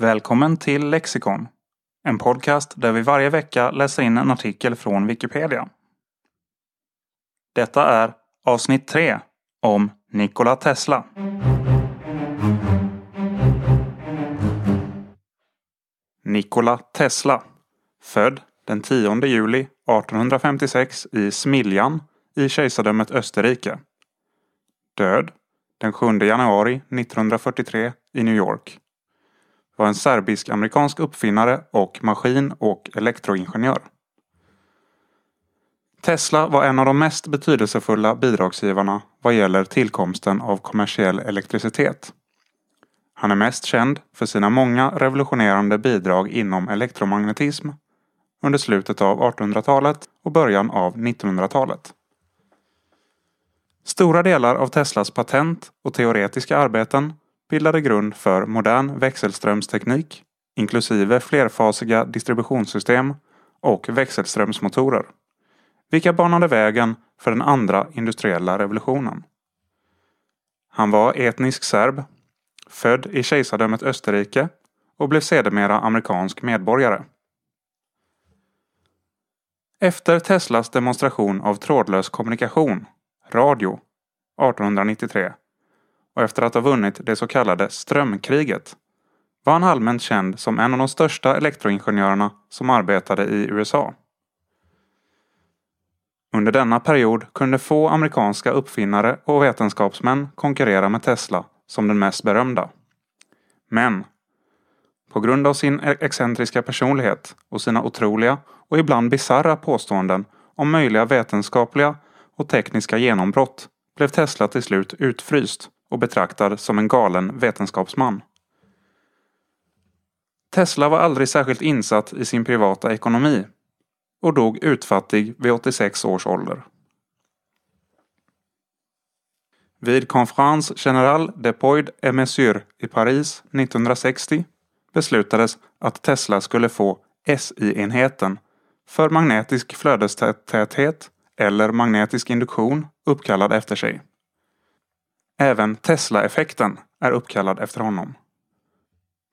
Välkommen till Lexikon. En podcast där vi varje vecka läser in en artikel från Wikipedia. Detta är avsnitt 3 om Nikola Tesla. Nikola Tesla. Född den 10 juli 1856 i Smiljan i kejsardömet Österrike. Död den 7 januari 1943 i New York var en serbisk-amerikansk uppfinnare och maskin och elektroingenjör. Tesla var en av de mest betydelsefulla bidragsgivarna vad gäller tillkomsten av kommersiell elektricitet. Han är mest känd för sina många revolutionerande bidrag inom elektromagnetism under slutet av 1800-talet och början av 1900-talet. Stora delar av Teslas patent och teoretiska arbeten bildade grund för modern växelströmsteknik, inklusive flerfasiga distributionssystem och växelströmsmotorer, vilka banade vägen för den andra industriella revolutionen. Han var etnisk serb, född i kejsardömet Österrike och blev sedermera amerikansk medborgare. Efter Teslas demonstration av trådlös kommunikation, radio, 1893 och efter att ha vunnit det så kallade strömkriget var han allmänt känd som en av de största elektroingenjörerna som arbetade i USA. Under denna period kunde få amerikanska uppfinnare och vetenskapsmän konkurrera med Tesla som den mest berömda. Men på grund av sin e- excentriska personlighet och sina otroliga och ibland bizarra påståenden om möjliga vetenskapliga och tekniska genombrott blev Tesla till slut utfryst och betraktad som en galen vetenskapsman. Tesla var aldrig särskilt insatt i sin privata ekonomi och dog utfattig vid 86 års ålder. Vid Conférence Générale des Poids et Messures i Paris 1960 beslutades att Tesla skulle få SI-enheten för magnetisk flödestäthet eller magnetisk induktion uppkallad efter sig. Även Tesla-effekten är uppkallad efter honom.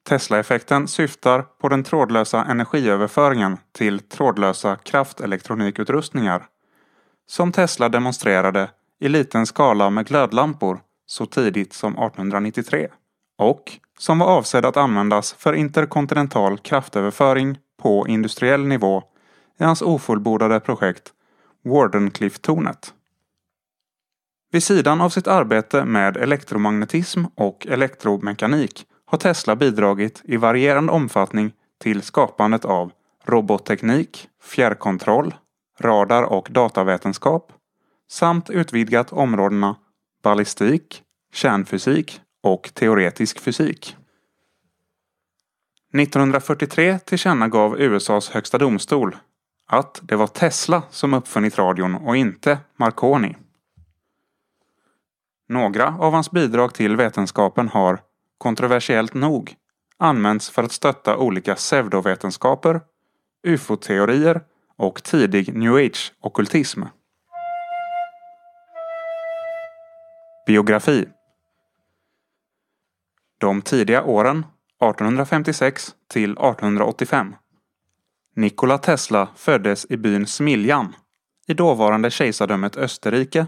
Tesla-effekten syftar på den trådlösa energiöverföringen till trådlösa kraftelektronikutrustningar som Tesla demonstrerade i liten skala med glödlampor så tidigt som 1893 och som var avsedd att användas för interkontinental kraftöverföring på industriell nivå i hans ofullbordade projekt Wardenclyffe-tornet. Vid sidan av sitt arbete med elektromagnetism och elektromekanik har Tesla bidragit i varierande omfattning till skapandet av robotteknik, fjärrkontroll, radar och datavetenskap samt utvidgat områdena ballistik, kärnfysik och teoretisk fysik. 1943 tillkännagav USAs högsta domstol att det var Tesla som uppfunnit radion och inte Marconi. Några av hans bidrag till vetenskapen har, kontroversiellt nog, använts för att stötta olika pseudovetenskaper, ufo-teorier och tidig new age-okkultism. Biografi De tidiga åren 1856 till 1885 Nikola Tesla föddes i byn Smiljan i dåvarande kejsardömet Österrike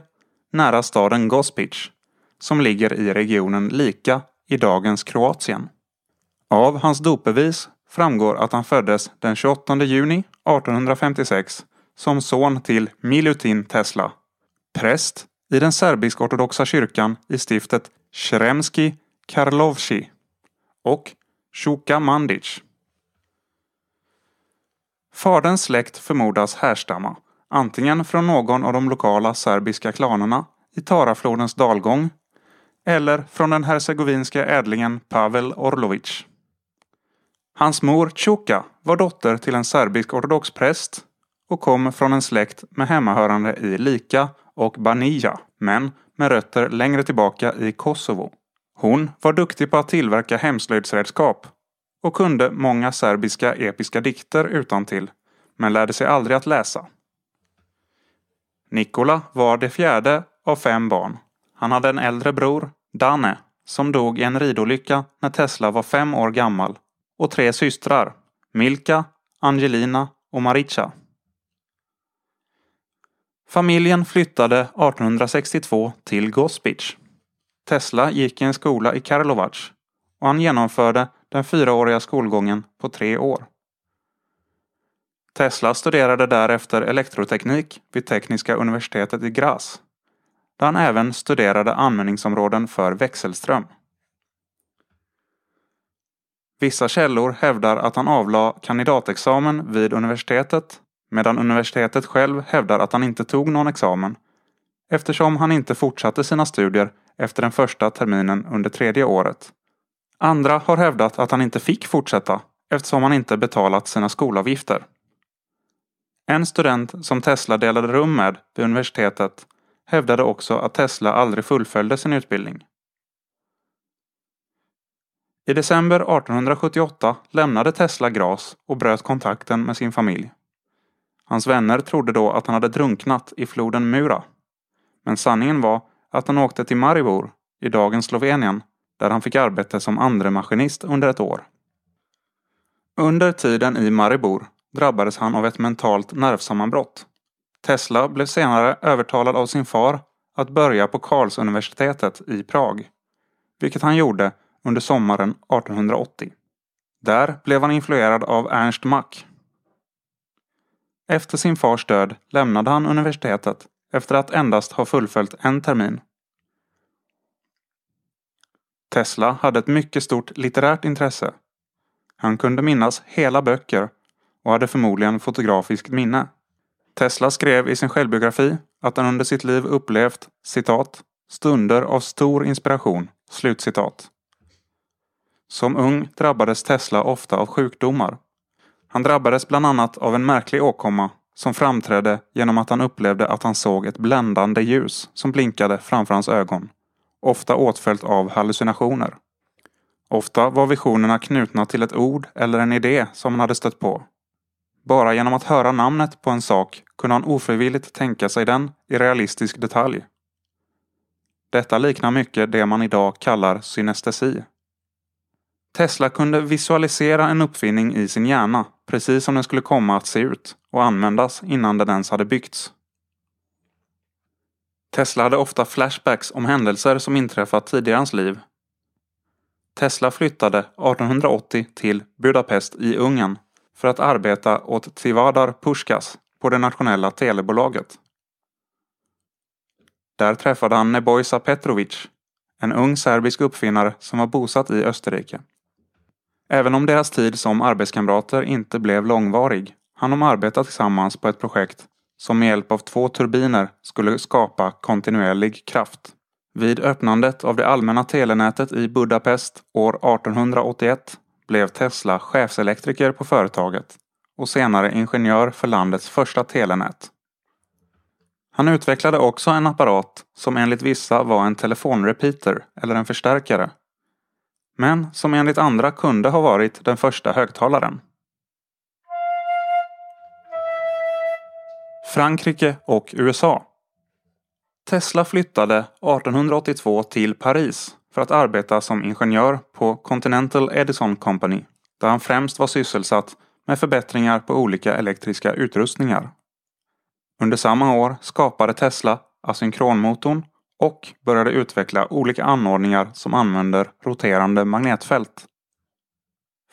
nära staden Gospic, som ligger i regionen Lika i dagens Kroatien. Av hans dopbevis framgår att han föddes den 28 juni 1856 som son till Milutin Tesla, präst i den serbisk-ortodoxa kyrkan i stiftet Sremski Karlovci och Shuka Mandic. Faderns släkt förmodas härstamma antingen från någon av de lokala serbiska klanerna i Taraflodens dalgång eller från den hercegovinska ädlingen Pavel Orlovic. Hans mor Tjuka var dotter till en serbisk ortodox präst och kom från en släkt med hemmahörande i Lika och Banija, men med rötter längre tillbaka i Kosovo. Hon var duktig på att tillverka hemslöjdsredskap och kunde många serbiska episka dikter utan till, men lärde sig aldrig att läsa. Nikola var det fjärde av fem barn. Han hade en äldre bror, Danne, som dog i en ridolycka när Tesla var fem år gammal och tre systrar, Milka, Angelina och Marica. Familjen flyttade 1862 till Gospic. Tesla gick i en skola i Karlovac och han genomförde den fyraåriga skolgången på tre år. Tesla studerade därefter elektroteknik vid Tekniska universitetet i Graz, där han även studerade användningsområden för växelström. Vissa källor hävdar att han avlade kandidatexamen vid universitetet medan universitetet själv hävdar att han inte tog någon examen eftersom han inte fortsatte sina studier efter den första terminen under tredje året. Andra har hävdat att han inte fick fortsätta eftersom han inte betalat sina skolavgifter. En student som Tesla delade rum med vid universitetet hävdade också att Tesla aldrig fullföljde sin utbildning. I december 1878 lämnade Tesla Gras och bröt kontakten med sin familj. Hans vänner trodde då att han hade drunknat i floden Mura. Men sanningen var att han åkte till Maribor, i dagens Slovenien, där han fick arbete som andremaskinist under ett år. Under tiden i Maribor drabbades han av ett mentalt nervsammanbrott. Tesla blev senare övertalad av sin far att börja på Karlsuniversitetet i Prag, vilket han gjorde under sommaren 1880. Där blev han influerad av Ernst Mach. Efter sin fars död lämnade han universitetet efter att endast ha fullföljt en termin. Tesla hade ett mycket stort litterärt intresse. Han kunde minnas hela böcker och hade förmodligen fotografiskt minne. Tesla skrev i sin självbiografi att han under sitt liv upplevt citat, ”stunder av stor inspiration”. Slutcitat. Som ung drabbades Tesla ofta av sjukdomar. Han drabbades bland annat av en märklig åkomma som framträdde genom att han upplevde att han såg ett bländande ljus som blinkade framför hans ögon. Ofta åtföljt av hallucinationer. Ofta var visionerna knutna till ett ord eller en idé som han hade stött på bara genom att höra namnet på en sak kunde han ofrivilligt tänka sig den i realistisk detalj. Detta liknar mycket det man idag kallar synestesi. Tesla kunde visualisera en uppfinning i sin hjärna, precis som den skulle komma att se ut och användas innan den ens hade byggts. Tesla hade ofta flashbacks om händelser som inträffat tidigare i hans liv. Tesla flyttade 1880 till Budapest i Ungern för att arbeta åt Tivadar Puskas på det nationella telebolaget. Där träffade han Nebojsa Petrovic, en ung serbisk uppfinnare som var bosatt i Österrike. Även om deras tid som arbetskamrater inte blev långvarig hann de arbeta tillsammans på ett projekt som med hjälp av två turbiner skulle skapa kontinuerlig kraft. Vid öppnandet av det allmänna telenätet i Budapest år 1881 blev Tesla chefselektriker på företaget och senare ingenjör för landets första telenät. Han utvecklade också en apparat som enligt vissa var en telefonrepeater eller en förstärkare. Men som enligt andra kunde ha varit den första högtalaren. Frankrike och USA Tesla flyttade 1882 till Paris för att arbeta som ingenjör på Continental Edison Company där han främst var sysselsatt med förbättringar på olika elektriska utrustningar. Under samma år skapade Tesla asynkronmotorn och började utveckla olika anordningar som använder roterande magnetfält.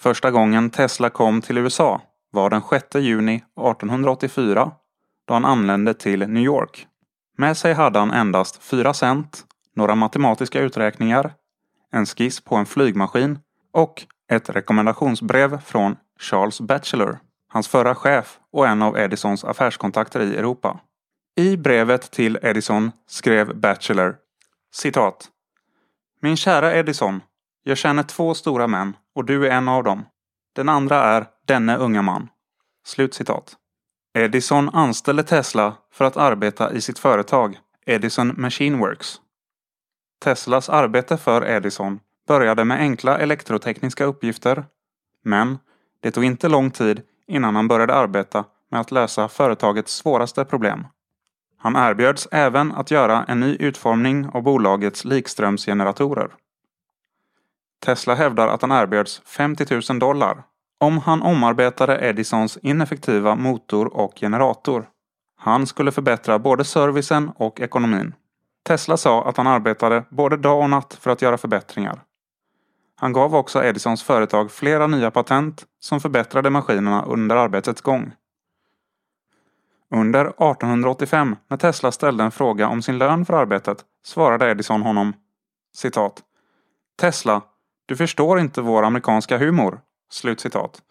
Första gången Tesla kom till USA var den 6 juni 1884 då han anlände till New York. Med sig hade han endast 4 cent några matematiska uträkningar, en skiss på en flygmaskin och ett rekommendationsbrev från Charles Batchelor, hans förra chef och en av Edisons affärskontakter i Europa. I brevet till Edison skrev Batchelor citat Min kära Edison, jag känner två stora män och du är en av dem. Den andra är denne unga man. Slut citat. Edison anställde Tesla för att arbeta i sitt företag Edison Machine Works Teslas arbete för Edison började med enkla elektrotekniska uppgifter. Men det tog inte lång tid innan han började arbeta med att lösa företagets svåraste problem. Han erbjöds även att göra en ny utformning av bolagets likströmsgeneratorer. Tesla hävdar att han erbjöds 50 000 dollar om han omarbetade Edisons ineffektiva motor och generator. Han skulle förbättra både servicen och ekonomin. Tesla sa att han arbetade både dag och natt för att göra förbättringar. Han gav också Edisons företag flera nya patent som förbättrade maskinerna under arbetets gång. Under 1885, när Tesla ställde en fråga om sin lön för arbetet, svarade Edison honom citat. Tesla, du förstår inte vår amerikanska humor. Slutcitat.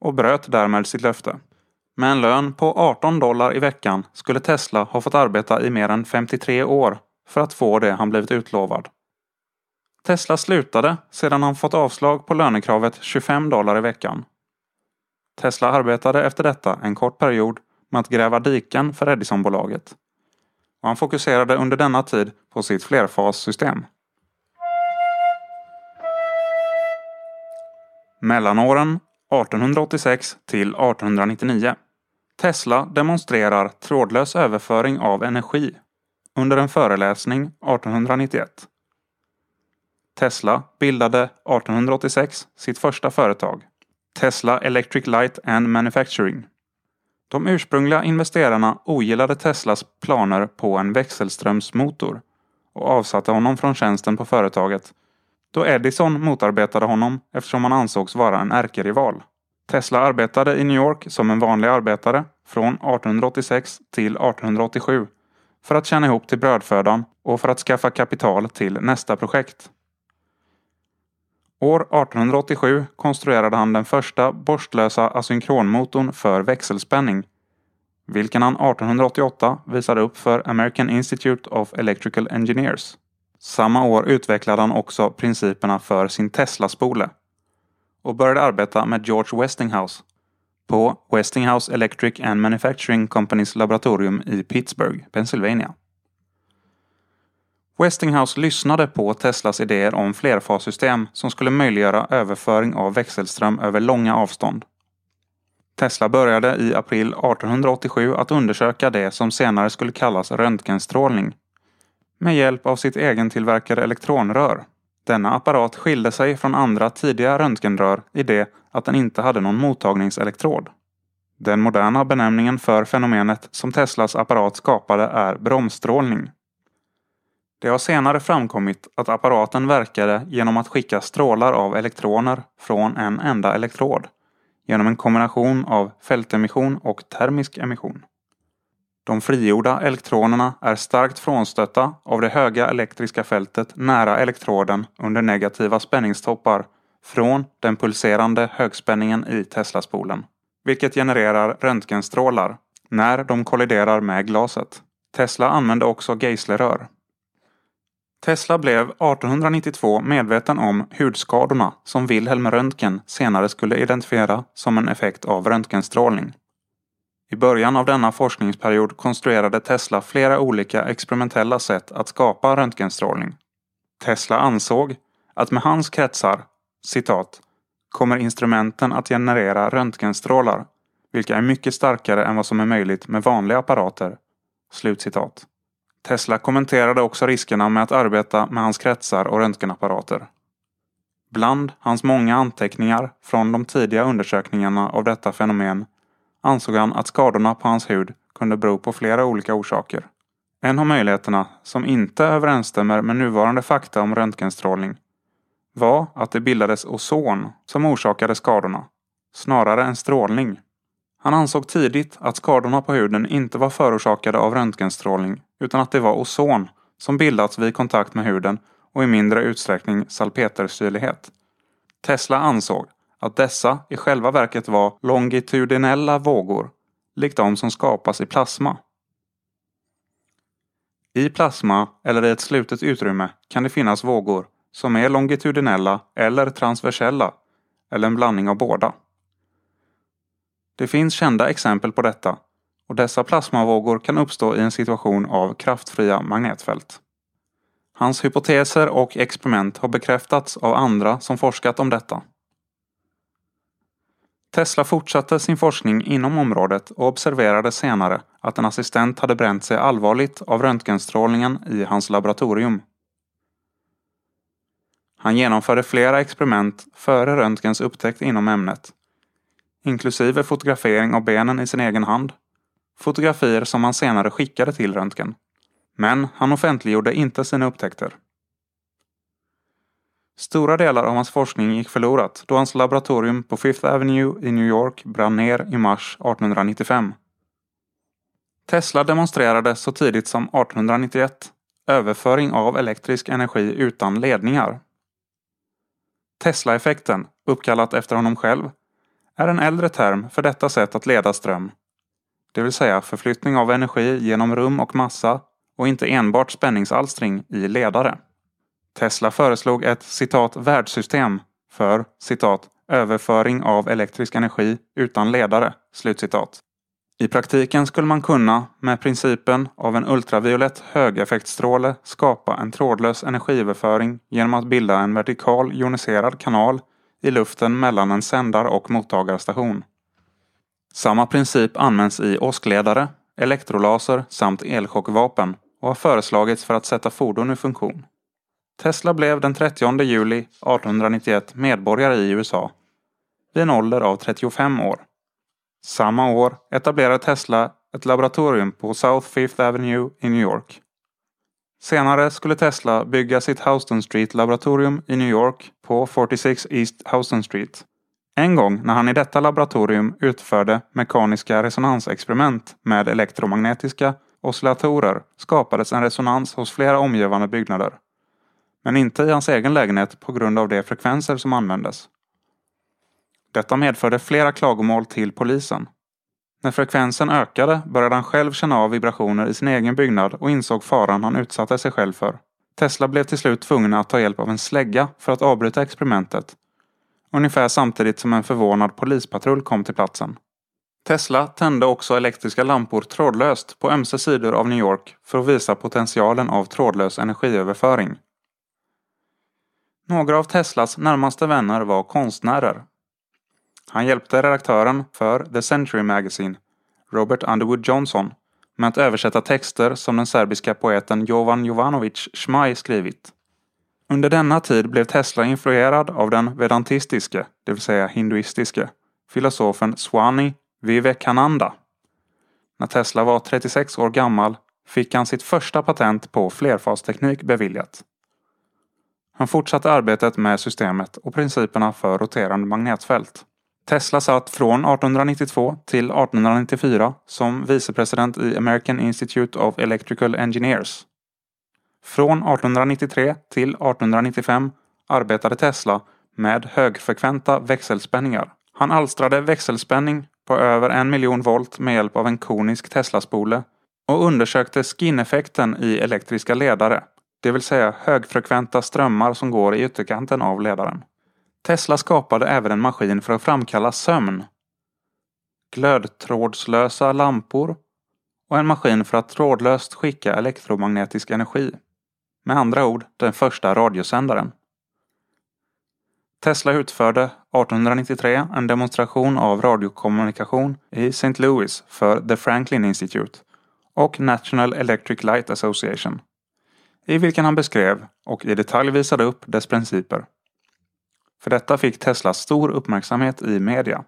Och bröt därmed sitt löfte. Med en lön på 18 dollar i veckan skulle Tesla ha fått arbeta i mer än 53 år för att få det han blivit utlovad. Tesla slutade sedan han fått avslag på lönekravet 25 dollar i veckan. Tesla arbetade efter detta en kort period med att gräva diken för Edisonbolaget. Och han fokuserade under denna tid på sitt flerfassystem. Mellanåren 1886 till 1899. Tesla demonstrerar trådlös överföring av energi under en föreläsning 1891. Tesla bildade 1886 sitt första företag, Tesla Electric Light and Manufacturing. De ursprungliga investerarna ogillade Teslas planer på en växelströmsmotor och avsatte honom från tjänsten på företaget då Edison motarbetade honom eftersom han ansågs vara en ärkerival. Tesla arbetade i New York som en vanlig arbetare från 1886 till 1887 för att tjäna ihop till brödfödan och för att skaffa kapital till nästa projekt. År 1887 konstruerade han den första borstlösa asynkronmotorn för växelspänning, vilken han 1888 visade upp för American Institute of Electrical Engineers. Samma år utvecklade han också principerna för sin Tesla-spole och började arbeta med George Westinghouse på Westinghouse Electric and Manufacturing Companys laboratorium i Pittsburgh, Pennsylvania. Westinghouse lyssnade på Teslas idéer om flerfassystem som skulle möjliggöra överföring av växelström över långa avstånd. Tesla började i april 1887 att undersöka det som senare skulle kallas röntgenstrålning med hjälp av sitt egentillverkade elektronrör. Denna apparat skilde sig från andra tidiga röntgenrör i det att den inte hade någon mottagningselektrod. Den moderna benämningen för fenomenet som Teslas apparat skapade är bromsstrålning. Det har senare framkommit att apparaten verkade genom att skicka strålar av elektroner från en enda elektrod genom en kombination av fältemission och termisk emission. De frigjorda elektronerna är starkt frånstötta av det höga elektriska fältet nära elektroden under negativa spänningstoppar från den pulserande högspänningen i teslaspolen, vilket genererar röntgenstrålar när de kolliderar med glaset. Tesla använde också Geislerrör. Tesla blev 1892 medveten om hudskadorna som Wilhelm Röntgen senare skulle identifiera som en effekt av röntgenstrålning. I början av denna forskningsperiod konstruerade Tesla flera olika experimentella sätt att skapa röntgenstrålning. Tesla ansåg att med hans kretsar, citat, kommer instrumenten att generera röntgenstrålar, vilka är mycket starkare än vad som är möjligt med vanliga apparater. Slutcitat. Tesla kommenterade också riskerna med att arbeta med hans kretsar och röntgenapparater. Bland hans många anteckningar från de tidiga undersökningarna av detta fenomen ansåg han att skadorna på hans hud kunde bero på flera olika orsaker. En av möjligheterna, som inte överensstämmer med nuvarande fakta om röntgenstrålning, var att det bildades ozon som orsakade skadorna, snarare än strålning. Han ansåg tidigt att skadorna på huden inte var förorsakade av röntgenstrålning utan att det var ozon som bildats vid kontakt med huden och i mindre utsträckning salpetersyrlighet. Tesla ansåg att dessa i själva verket var longitudinella vågor, likt de som skapas i plasma. I plasma eller i ett slutet utrymme kan det finnas vågor som är longitudinella eller transversella, eller en blandning av båda. Det finns kända exempel på detta och dessa plasmavågor kan uppstå i en situation av kraftfria magnetfält. Hans hypoteser och experiment har bekräftats av andra som forskat om detta. Tesla fortsatte sin forskning inom området och observerade senare att en assistent hade bränt sig allvarligt av röntgenstrålningen i hans laboratorium. Han genomförde flera experiment före röntgens upptäckt inom ämnet, inklusive fotografering av benen i sin egen hand, fotografier som han senare skickade till röntgen. Men han offentliggjorde inte sina upptäckter. Stora delar av hans forskning gick förlorat då hans laboratorium på Fifth Avenue i New York brann ner i mars 1895. Tesla demonstrerade så tidigt som 1891 överföring av elektrisk energi utan ledningar. Tesla-effekten, uppkallat efter honom själv, är en äldre term för detta sätt att leda ström. Det vill säga förflyttning av energi genom rum och massa och inte enbart spänningsalstring i ledare. Tesla föreslog ett citat världssystem för citat överföring av elektrisk energi utan ledare. Slutcitat. I praktiken skulle man kunna, med principen av en ultraviolett högeffektstråle, skapa en trådlös energiöverföring genom att bilda en vertikal joniserad kanal i luften mellan en sändar och mottagarstation. Samma princip används i åskledare, elektrolaser samt elchockvapen och har föreslagits för att sätta fordon ur funktion. Tesla blev den 30 juli 1891 medborgare i USA vid en ålder av 35 år. Samma år etablerade Tesla ett laboratorium på South Fifth Avenue i New York. Senare skulle Tesla bygga sitt Houston Street-laboratorium i New York på 46 East Houston Street. En gång när han i detta laboratorium utförde mekaniska resonansexperiment med elektromagnetiska oscillatorer skapades en resonans hos flera omgivande byggnader men inte i hans egen lägenhet på grund av de frekvenser som användes. Detta medförde flera klagomål till polisen. När frekvensen ökade började han själv känna av vibrationer i sin egen byggnad och insåg faran han utsatte sig själv för. Tesla blev till slut tvungna att ta hjälp av en slägga för att avbryta experimentet. Ungefär samtidigt som en förvånad polispatrull kom till platsen. Tesla tände också elektriska lampor trådlöst på ömse sidor av New York för att visa potentialen av trådlös energiöverföring. Några av Teslas närmaste vänner var konstnärer. Han hjälpte redaktören för The Century Magazine, Robert Underwood Johnson, med att översätta texter som den serbiska poeten Jovan Jovanovic Šmaj skrivit. Under denna tid blev Tesla influerad av den vedantistiske, det vill säga hinduistiske, filosofen Swami Vivekananda. När Tesla var 36 år gammal fick han sitt första patent på flerfasteknik beviljat. Han fortsatte arbetet med systemet och principerna för roterande magnetfält. Tesla satt från 1892 till 1894 som vicepresident i American Institute of Electrical Engineers. Från 1893 till 1895 arbetade Tesla med högfrekventa växelspänningar. Han alstrade växelspänning på över en miljon volt med hjälp av en konisk Teslaspole och undersökte skin-effekten i elektriska ledare det vill säga högfrekventa strömmar som går i ytterkanten av ledaren. Tesla skapade även en maskin för att framkalla sömn. Glödtrådslösa lampor och en maskin för att trådlöst skicka elektromagnetisk energi. Med andra ord, den första radiosändaren. Tesla utförde 1893 en demonstration av radiokommunikation i St. Louis för The Franklin Institute och National Electric Light Association i vilken han beskrev och i detalj visade upp dess principer. För detta fick Tesla stor uppmärksamhet i media.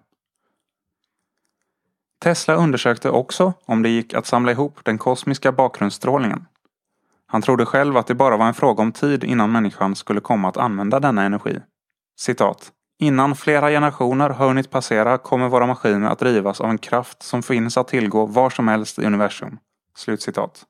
Tesla undersökte också om det gick att samla ihop den kosmiska bakgrundsstrålningen. Han trodde själv att det bara var en fråga om tid innan människan skulle komma att använda denna energi. Citat. Innan flera generationer har hunnit passera kommer våra maskiner att drivas av en kraft som finns att tillgå var som helst i universum. Slutcitat.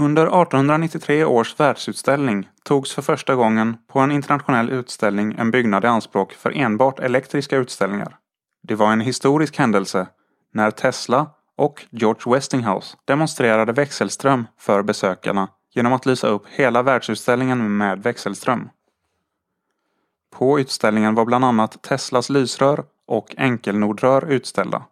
Under 1893 års världsutställning togs för första gången på en internationell utställning en byggnad i anspråk för enbart elektriska utställningar. Det var en historisk händelse när Tesla och George Westinghouse demonstrerade växelström för besökarna genom att lysa upp hela världsutställningen med växelström. På utställningen var bland annat Teslas lysrör och enkelnodrör utställda.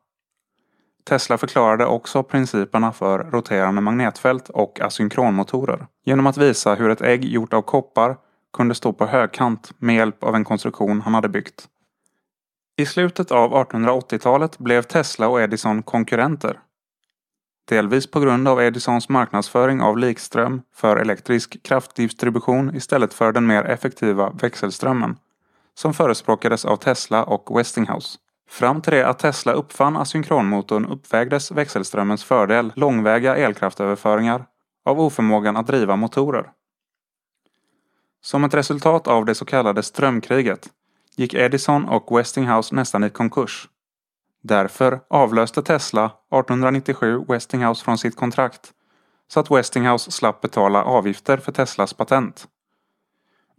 Tesla förklarade också principerna för roterande magnetfält och asynkronmotorer genom att visa hur ett ägg gjort av koppar kunde stå på högkant med hjälp av en konstruktion han hade byggt. I slutet av 1880-talet blev Tesla och Edison konkurrenter. Delvis på grund av Edisons marknadsföring av likström för elektrisk kraftdistribution istället för den mer effektiva växelströmmen, som förespråkades av Tesla och Westinghouse. Fram till det att Tesla uppfann asynkronmotorn uppvägdes växelströmmens fördel långväga elkraftöverföringar av oförmågan att driva motorer. Som ett resultat av det så kallade strömkriget gick Edison och Westinghouse nästan i konkurs. Därför avlöste Tesla 1897 Westinghouse från sitt kontrakt så att Westinghouse slapp betala avgifter för Teslas patent.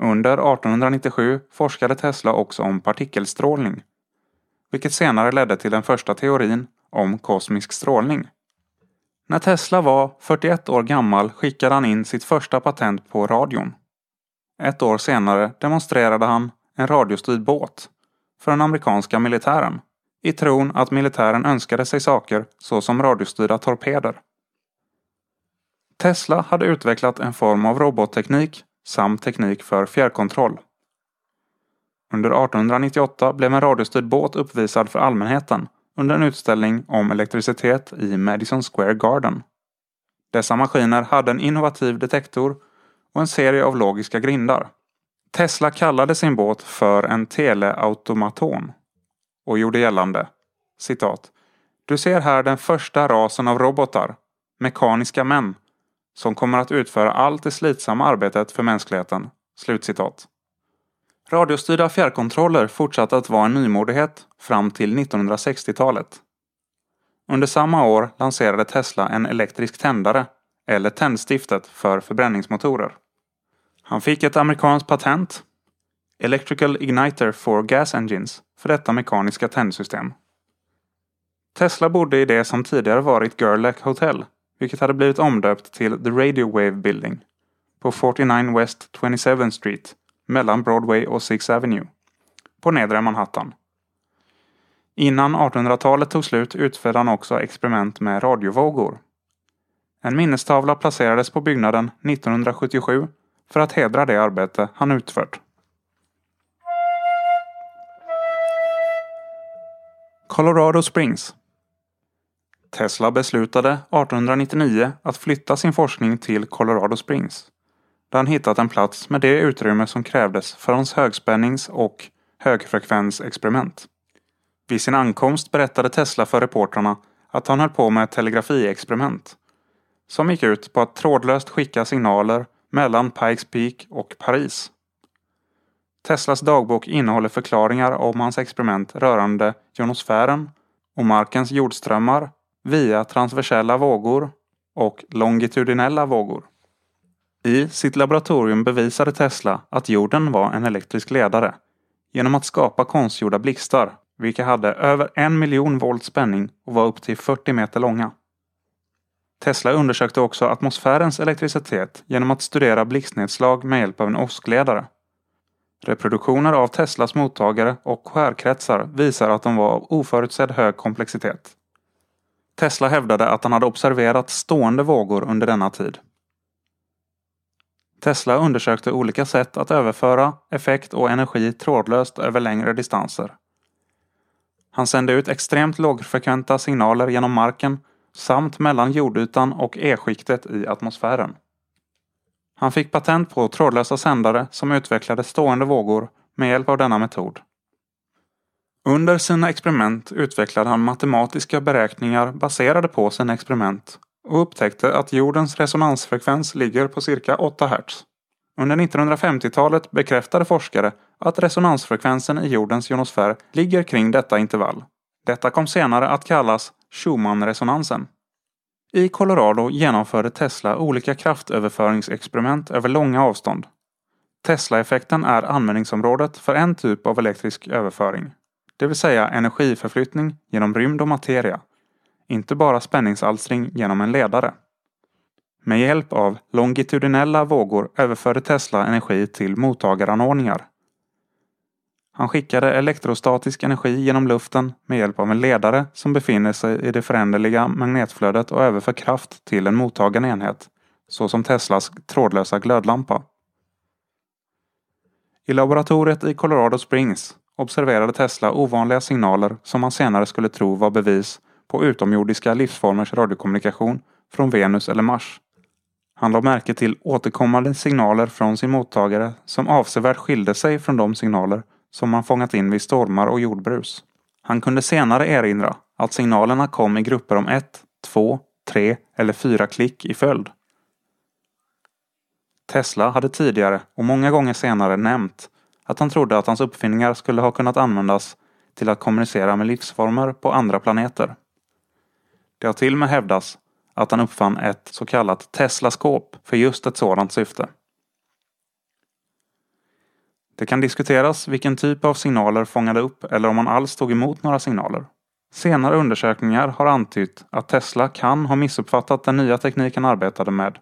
Under 1897 forskade Tesla också om partikelstrålning vilket senare ledde till den första teorin om kosmisk strålning. När Tesla var 41 år gammal skickade han in sitt första patent på radion. Ett år senare demonstrerade han en radiostyrd båt för den amerikanska militären i tron att militären önskade sig saker såsom radiostyrda torpeder. Tesla hade utvecklat en form av robotteknik samt teknik för fjärrkontroll under 1898 blev en radiostyrd båt uppvisad för allmänheten under en utställning om elektricitet i Madison Square Garden. Dessa maskiner hade en innovativ detektor och en serie av logiska grindar. Tesla kallade sin båt för en teleautomaton och gjorde gällande citat. Du ser här den första rasen av robotar, mekaniska män, som kommer att utföra allt det slitsamma arbetet för mänskligheten. Slutcitat. Radiostyrda fjärrkontroller fortsatte att vara en nymodighet fram till 1960-talet. Under samma år lanserade Tesla en elektrisk tändare, eller tändstiftet, för förbränningsmotorer. Han fick ett amerikanskt patent, Electrical Igniter for Gas Engines, för detta mekaniska tändsystem. Tesla bodde i det som tidigare varit Gerlach Hotel, vilket hade blivit omdöpt till The Radio Wave Building, på 49 West 27th Street mellan Broadway och Sixth Avenue, på nedre Manhattan. Innan 1800-talet tog slut utförde han också experiment med radiovågor. En minnestavla placerades på byggnaden 1977 för att hedra det arbete han utfört. Colorado Springs Tesla beslutade 1899 att flytta sin forskning till Colorado Springs där han hittat en plats med det utrymme som krävdes för hans högspännings och högfrekvensexperiment. Vid sin ankomst berättade Tesla för reportrarna att han höll på med ett telegrafiexperiment som gick ut på att trådlöst skicka signaler mellan Pikes Peak och Paris. Teslas dagbok innehåller förklaringar om hans experiment rörande jonosfären och markens jordströmmar via transversella vågor och longitudinella vågor. I sitt laboratorium bevisade Tesla att jorden var en elektrisk ledare genom att skapa konstgjorda blixtar vilka hade över en miljon volt spänning och var upp till 40 meter långa. Tesla undersökte också atmosfärens elektricitet genom att studera blixtnedslag med hjälp av en åskledare. Reproduktioner av Teslas mottagare och skärkretsar visar att de var av oförutsedd hög komplexitet. Tesla hävdade att han hade observerat stående vågor under denna tid Tesla undersökte olika sätt att överföra effekt och energi trådlöst över längre distanser. Han sände ut extremt lågfrekventa signaler genom marken samt mellan jordytan och E-skiktet i atmosfären. Han fick patent på trådlösa sändare som utvecklade stående vågor med hjälp av denna metod. Under sina experiment utvecklade han matematiska beräkningar baserade på sina experiment och upptäckte att jordens resonansfrekvens ligger på cirka 8 Hz. Under 1950-talet bekräftade forskare att resonansfrekvensen i jordens jonosfär ligger kring detta intervall. Detta kom senare att kallas Schumann-resonansen. I Colorado genomförde Tesla olika kraftöverföringsexperiment över långa avstånd. Tesla-effekten är användningsområdet för en typ av elektrisk överföring, det vill säga energiförflyttning genom rymd och materia inte bara spänningsalstring genom en ledare. Med hjälp av longitudinella vågor överförde Tesla energi till mottagaranordningar. Han skickade elektrostatisk energi genom luften med hjälp av en ledare som befinner sig i det föränderliga magnetflödet och överför kraft till en mottagande enhet, såsom Teslas trådlösa glödlampa. I laboratoriet i Colorado Springs observerade Tesla ovanliga signaler som man senare skulle tro var bevis på utomjordiska livsformers radiokommunikation från Venus eller Mars. Han lade märke till återkommande signaler från sin mottagare som avsevärt skilde sig från de signaler som man fångat in vid stormar och jordbrus. Han kunde senare erinra att signalerna kom i grupper om ett, två, tre eller fyra klick i följd. Tesla hade tidigare och många gånger senare nämnt att han trodde att hans uppfinningar skulle ha kunnat användas till att kommunicera med livsformer på andra planeter. Det har till och med hävdats att han uppfann ett så kallat Teslaskåp för just ett sådant syfte. Det kan diskuteras vilken typ av signaler fångade upp eller om han alls tog emot några signaler. Senare undersökningar har antytt att Tesla kan ha missuppfattat den nya tekniken arbetade med.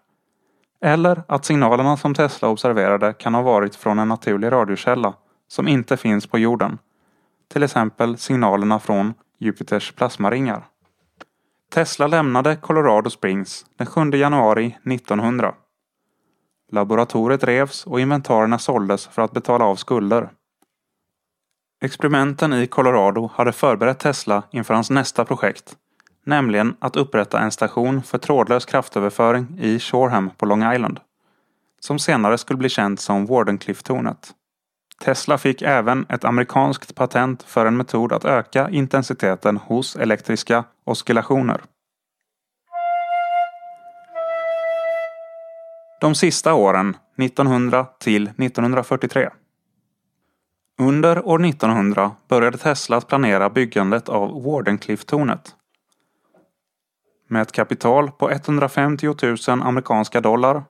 Eller att signalerna som Tesla observerade kan ha varit från en naturlig radiokälla som inte finns på jorden. Till exempel signalerna från Jupiters plasmaringar. Tesla lämnade Colorado Springs den 7 januari 1900. Laboratoriet revs och inventarierna såldes för att betala av skulder. Experimenten i Colorado hade förberett Tesla inför hans nästa projekt, nämligen att upprätta en station för trådlös kraftöverföring i Shoreham på Long Island, som senare skulle bli känt som Wardenclyffe-tornet. Tesla fick även ett amerikanskt patent för en metod att öka intensiteten hos elektriska oscillationer. De sista åren, 1900 till 1943. Under år 1900 började Tesla att planera byggandet av Wardenclyffe-tornet. Med ett kapital på 150 000 amerikanska dollar,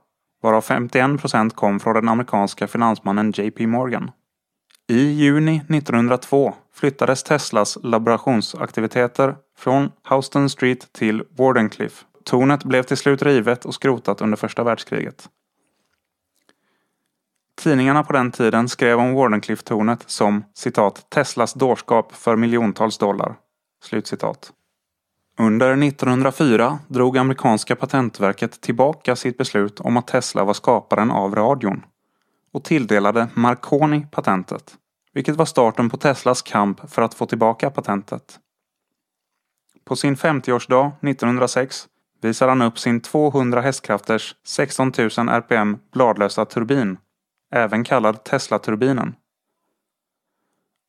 varav 51 procent kom från den amerikanska finansmannen JP Morgan. I juni 1902 flyttades Teslas laborationsaktiviteter från Houston Street till Wardencliff. Tornet blev till slut rivet och skrotat under första världskriget. Tidningarna på den tiden skrev om wardencliff tornet som citat “Teslas dårskap för miljontals dollar”. Slutcitat. Under 1904 drog amerikanska patentverket tillbaka sitt beslut om att Tesla var skaparen av radion och tilldelade Marconi patentet vilket var starten på Teslas kamp för att få tillbaka patentet. På sin 50-årsdag 1906 visar han upp sin 200 hästkrafters 16 000 RPM bladlösa turbin, även kallad Tesla-turbinen.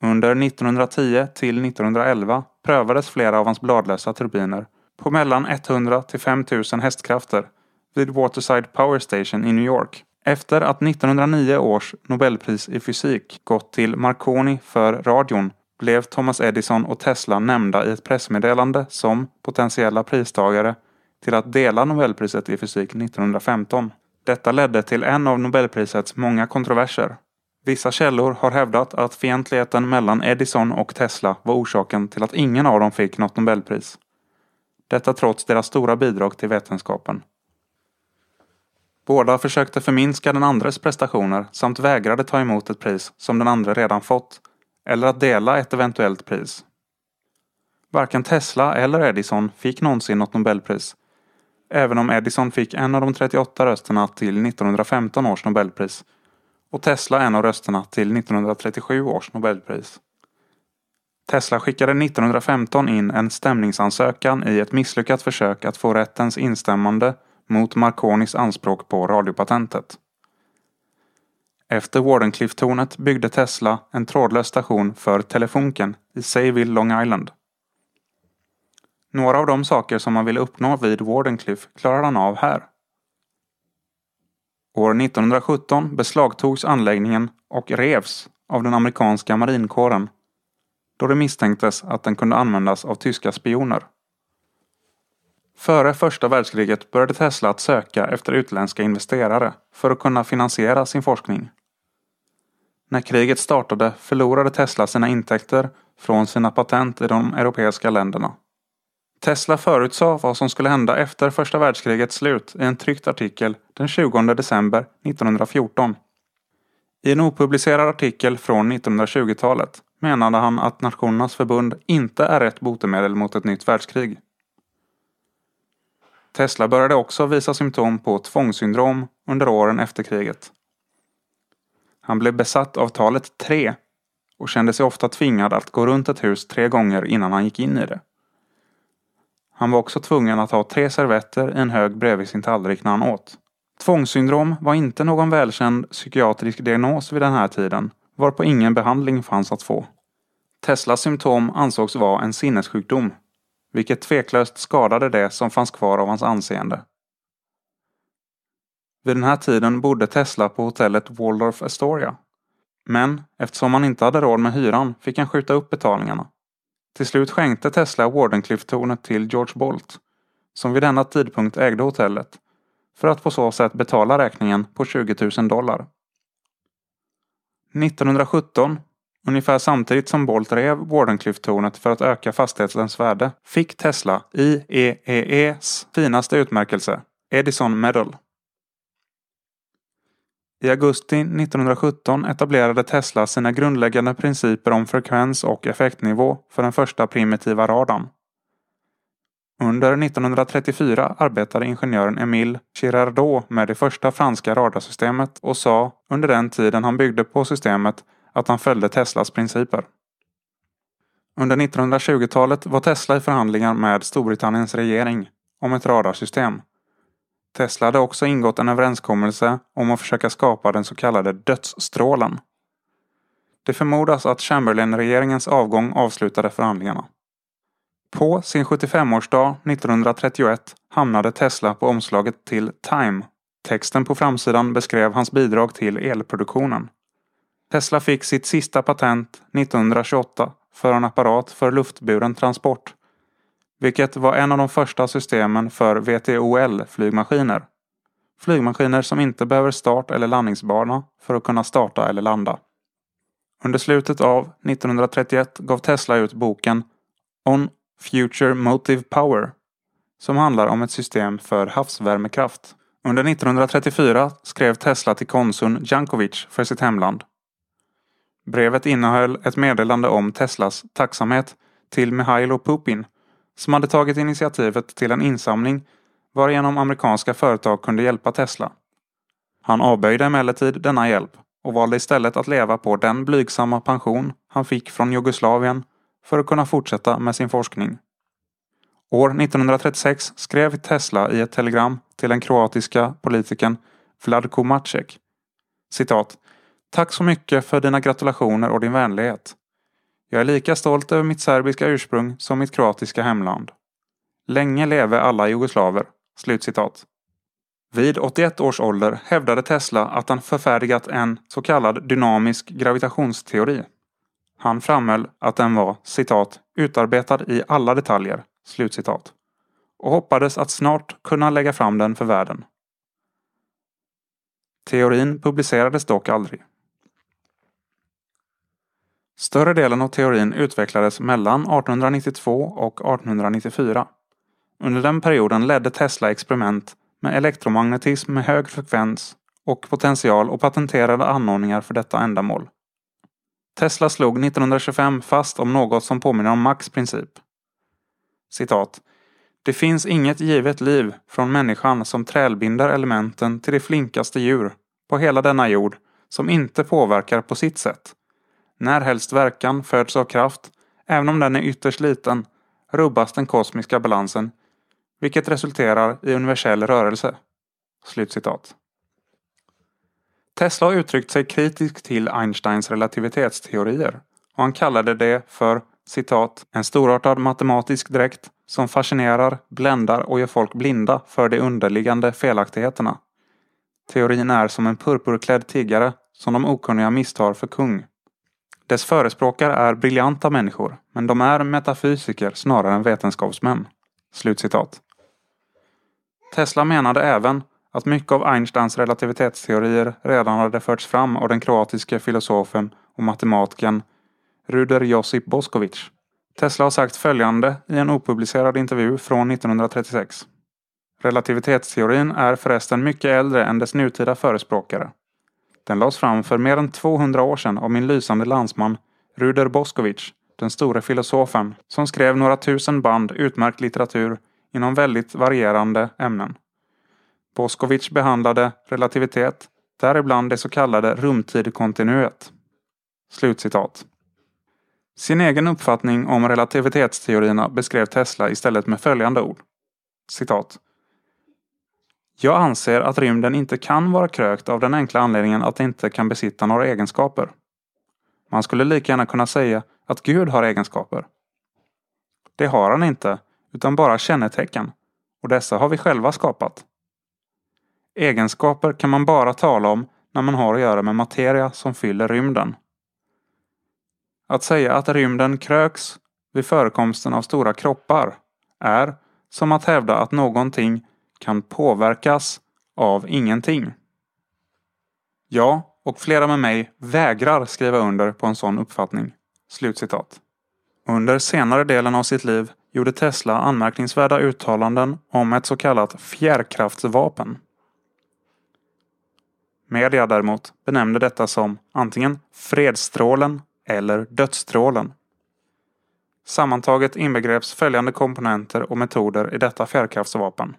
Under 1910 till 1911 prövades flera av hans bladlösa turbiner på mellan 100 till 5 000 hästkrafter vid Waterside Power Station i New York efter att 1909 års nobelpris i fysik gått till Marconi för radion blev Thomas Edison och Tesla nämnda i ett pressmeddelande som potentiella pristagare till att dela nobelpriset i fysik 1915. Detta ledde till en av nobelprisets många kontroverser. Vissa källor har hävdat att fientligheten mellan Edison och Tesla var orsaken till att ingen av dem fick något nobelpris. Detta trots deras stora bidrag till vetenskapen. Båda försökte förminska den andres prestationer samt vägrade ta emot ett pris som den andra redan fått, eller att dela ett eventuellt pris. Varken Tesla eller Edison fick någonsin något Nobelpris, även om Edison fick en av de 38 rösterna till 1915 års Nobelpris och Tesla en av rösterna till 1937 års Nobelpris. Tesla skickade 1915 in en stämningsansökan i ett misslyckat försök att få rättens instämmande mot Marconis anspråk på radiopatentet. Efter Wardenclyffe-tornet byggde Tesla en trådlös station för telefunken i Sayville, Long Island. Några av de saker som man ville uppnå vid Wardenclyffe klarade han av här. År 1917 beslagtogs anläggningen och revs av den amerikanska marinkåren då det misstänktes att den kunde användas av tyska spioner. Före första världskriget började Tesla att söka efter utländska investerare för att kunna finansiera sin forskning. När kriget startade förlorade Tesla sina intäkter från sina patent i de europeiska länderna. Tesla förutsade vad som skulle hända efter första världskrigets slut i en tryckt artikel den 20 december 1914. I en opublicerad artikel från 1920-talet menade han att Nationernas förbund inte är rätt botemedel mot ett nytt världskrig. Tesla började också visa symptom på tvångssyndrom under åren efter kriget. Han blev besatt av talet 3 och kände sig ofta tvingad att gå runt ett hus tre gånger innan han gick in i det. Han var också tvungen att ha tre servetter i en hög bredvid sin tallrik när han åt. Tvångssyndrom var inte någon välkänd psykiatrisk diagnos vid den här tiden, varpå ingen behandling fanns att få. Teslas symptom ansågs vara en sinnessjukdom vilket tveklöst skadade det som fanns kvar av hans anseende. Vid den här tiden bodde Tesla på hotellet Waldorf Astoria. Men eftersom han inte hade råd med hyran fick han skjuta upp betalningarna. Till slut skänkte Tesla Wardenclyffe-tornet till George Bolt, som vid denna tidpunkt ägde hotellet, för att på så sätt betala räkningen på 20 000 dollar. 1917 Ungefär samtidigt som Bolt rev Wardenclyffe-tornet för att öka fastighetens värde fick Tesla IEEEs finaste utmärkelse, Edison Medal. I augusti 1917 etablerade Tesla sina grundläggande principer om frekvens och effektnivå för den första primitiva radarn. Under 1934 arbetade ingenjören Émile Girardot med det första franska radarsystemet och sa, under den tiden han byggde på systemet, att han följde Teslas principer. Under 1920-talet var Tesla i förhandlingar med Storbritanniens regering om ett radarsystem. Tesla hade också ingått en överenskommelse om att försöka skapa den så kallade dödsstrålen. Det förmodas att Chamberlain-regeringens avgång avslutade förhandlingarna. På sin 75-årsdag 1931 hamnade Tesla på omslaget till Time. Texten på framsidan beskrev hans bidrag till elproduktionen. Tesla fick sitt sista patent 1928 för en apparat för luftburen transport, vilket var en av de första systemen för VTOL-flygmaskiner. Flygmaskiner som inte behöver start eller landningsbana för att kunna starta eller landa. Under slutet av 1931 gav Tesla ut boken On Future Motive Power som handlar om ett system för havsvärmekraft. Under 1934 skrev Tesla till konsuln Jankovic för sitt hemland Brevet innehöll ett meddelande om Teslas tacksamhet till Mihailo Pupin, som hade tagit initiativet till en insamling varigenom amerikanska företag kunde hjälpa Tesla. Han avböjde emellertid denna hjälp och valde istället att leva på den blygsamma pension han fick från Jugoslavien för att kunna fortsätta med sin forskning. År 1936 skrev Tesla i ett telegram till den kroatiska politikern Vladko Macek. Citat. Tack så mycket för dina gratulationer och din vänlighet. Jag är lika stolt över mitt serbiska ursprung som mitt kroatiska hemland. Länge leve alla jugoslaver." Slutcitat. Vid 81 års ålder hävdade Tesla att han förfärdigat en så kallad dynamisk gravitationsteori. Han framhöll att den var citat, ”utarbetad i alla detaljer” slutcitat, och hoppades att snart kunna lägga fram den för världen. Teorin publicerades dock aldrig. Större delen av teorin utvecklades mellan 1892 och 1894. Under den perioden ledde Tesla experiment med elektromagnetism med hög frekvens och potential och patenterade anordningar för detta ändamål. Tesla slog 1925 fast om något som påminner om Max princip. Citat. Det finns inget givet liv från människan som trälbinder elementen till de flinkaste djur på hela denna jord som inte påverkar på sitt sätt närhelst verkan föds av kraft, även om den är ytterst liten, rubbas den kosmiska balansen, vilket resulterar i universell rörelse. Slutcitat. Tesla har uttryckt sig kritiskt till Einsteins relativitetsteorier och han kallade det för citat, en storartad matematisk dräkt som fascinerar, bländar och gör folk blinda för de underliggande felaktigheterna. Teorin är som en purpurklädd tiggare som de okunniga misstar för kung. Dess förespråkare är briljanta människor, men de är metafysiker snarare än vetenskapsmän. Slutcitat. Tesla menade även att mycket av Einsteins relativitetsteorier redan hade förts fram av den kroatiske filosofen och matematikern Ruder Josip Boskovic. Tesla har sagt följande i en opublicerad intervju från 1936. Relativitetsteorin är förresten mycket äldre än dess nutida förespråkare. Den lades fram för mer än 200 år sedan av min lysande landsman Ruder Boskovic, den store filosofen, som skrev några tusen band utmärkt litteratur inom väldigt varierande ämnen. Boskovic behandlade relativitet, däribland det så kallade rumtidkontinuet. Slutcitat. Sin egen uppfattning om relativitetsteorierna beskrev Tesla istället med följande ord. Citat. Jag anser att rymden inte kan vara krökt av den enkla anledningen att det inte kan besitta några egenskaper. Man skulle lika gärna kunna säga att Gud har egenskaper. Det har han inte, utan bara kännetecken. Och dessa har vi själva skapat. Egenskaper kan man bara tala om när man har att göra med materia som fyller rymden. Att säga att rymden kröks vid förekomsten av stora kroppar är som att hävda att någonting kan påverkas av ingenting. Jag och flera med mig vägrar skriva under på en sån uppfattning." Slutcitat. Under senare delen av sitt liv gjorde Tesla anmärkningsvärda uttalanden om ett så kallat fjärrkraftsvapen. Media däremot benämnde detta som antingen fredsstrålen eller dödsstrålen. Sammantaget inbegreps följande komponenter och metoder i detta fjärrkraftsvapen.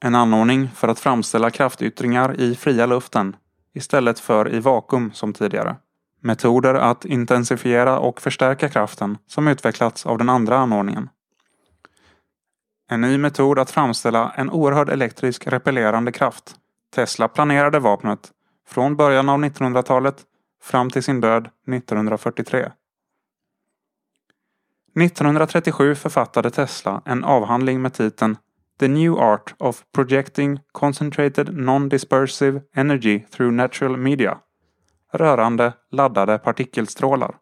En anordning för att framställa kraftyttringar i fria luften istället för i vakuum som tidigare. Metoder att intensifiera och förstärka kraften som utvecklats av den andra anordningen. En ny metod att framställa en oerhörd elektrisk repellerande kraft. Tesla planerade vapnet från början av 1900-talet fram till sin död 1943. 1937 författade Tesla en avhandling med titeln The New Art of Projecting Concentrated Non-Dispersive Energy Through Natural Media rörande laddade partikelstrålar.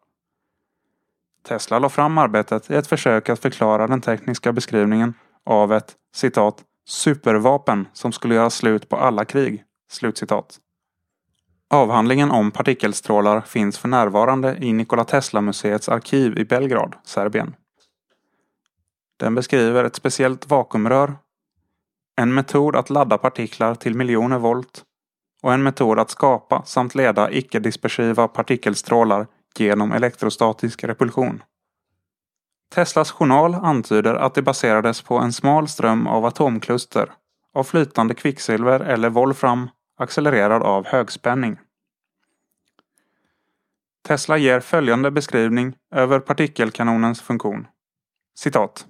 Tesla la fram arbetet i ett försök att förklara den tekniska beskrivningen av ett citat supervapen som skulle göra slut på alla krig. Slutcitat. Avhandlingen om partikelstrålar finns för närvarande i Nikola Tesla-museets arkiv i Belgrad, Serbien. Den beskriver ett speciellt vakuumrör en metod att ladda partiklar till miljoner volt och en metod att skapa samt leda icke-dispersiva partikelstrålar genom elektrostatisk repulsion. Teslas journal antyder att det baserades på en smal ström av atomkluster av flytande kvicksilver eller volfram accelererad av högspänning. Tesla ger följande beskrivning över partikelkanonens funktion. Citat.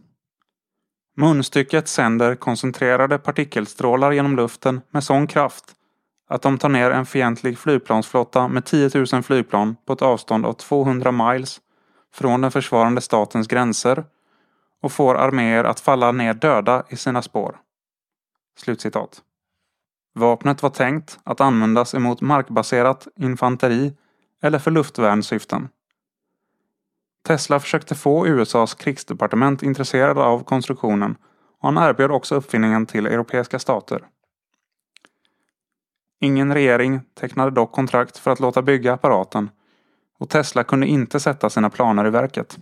Munstycket sänder koncentrerade partikelstrålar genom luften med sån kraft att de tar ner en fientlig flygplansflotta med 10 000 flygplan på ett avstånd av 200 miles från den försvarande statens gränser och får arméer att falla ner döda i sina spår. Slutcitat. Vapnet var tänkt att användas emot markbaserat infanteri eller för luftvärnssyften. Tesla försökte få USAs krigsdepartement intresserade av konstruktionen och han erbjöd också uppfinningen till europeiska stater. Ingen regering tecknade dock kontrakt för att låta bygga apparaten och Tesla kunde inte sätta sina planer i verket.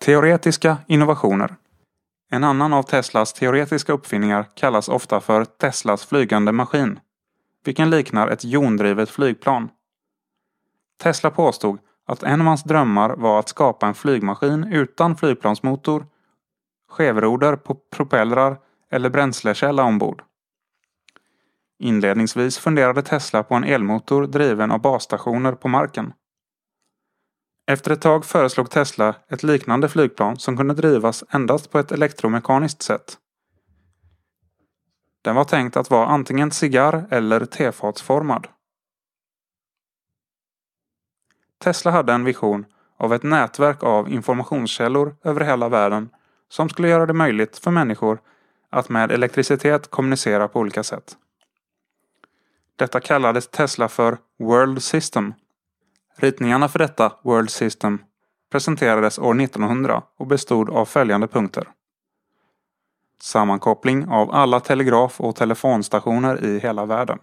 Teoretiska innovationer En annan av Teslas teoretiska uppfinningar kallas ofta för Teslas flygande maskin, vilken liknar ett jondrivet flygplan. Tesla påstod att en av hans drömmar var att skapa en flygmaskin utan flygplansmotor, skevroder på propellrar eller bränslekälla ombord. Inledningsvis funderade Tesla på en elmotor driven av basstationer på marken. Efter ett tag föreslog Tesla ett liknande flygplan som kunde drivas endast på ett elektromekaniskt sätt. Den var tänkt att vara antingen cigarr eller tefatsformad. Tesla hade en vision av ett nätverk av informationskällor över hela världen som skulle göra det möjligt för människor att med elektricitet kommunicera på olika sätt. Detta kallades Tesla för World System. Ritningarna för detta World System presenterades år 1900 och bestod av följande punkter. Sammankoppling av alla telegraf och telefonstationer i hela världen.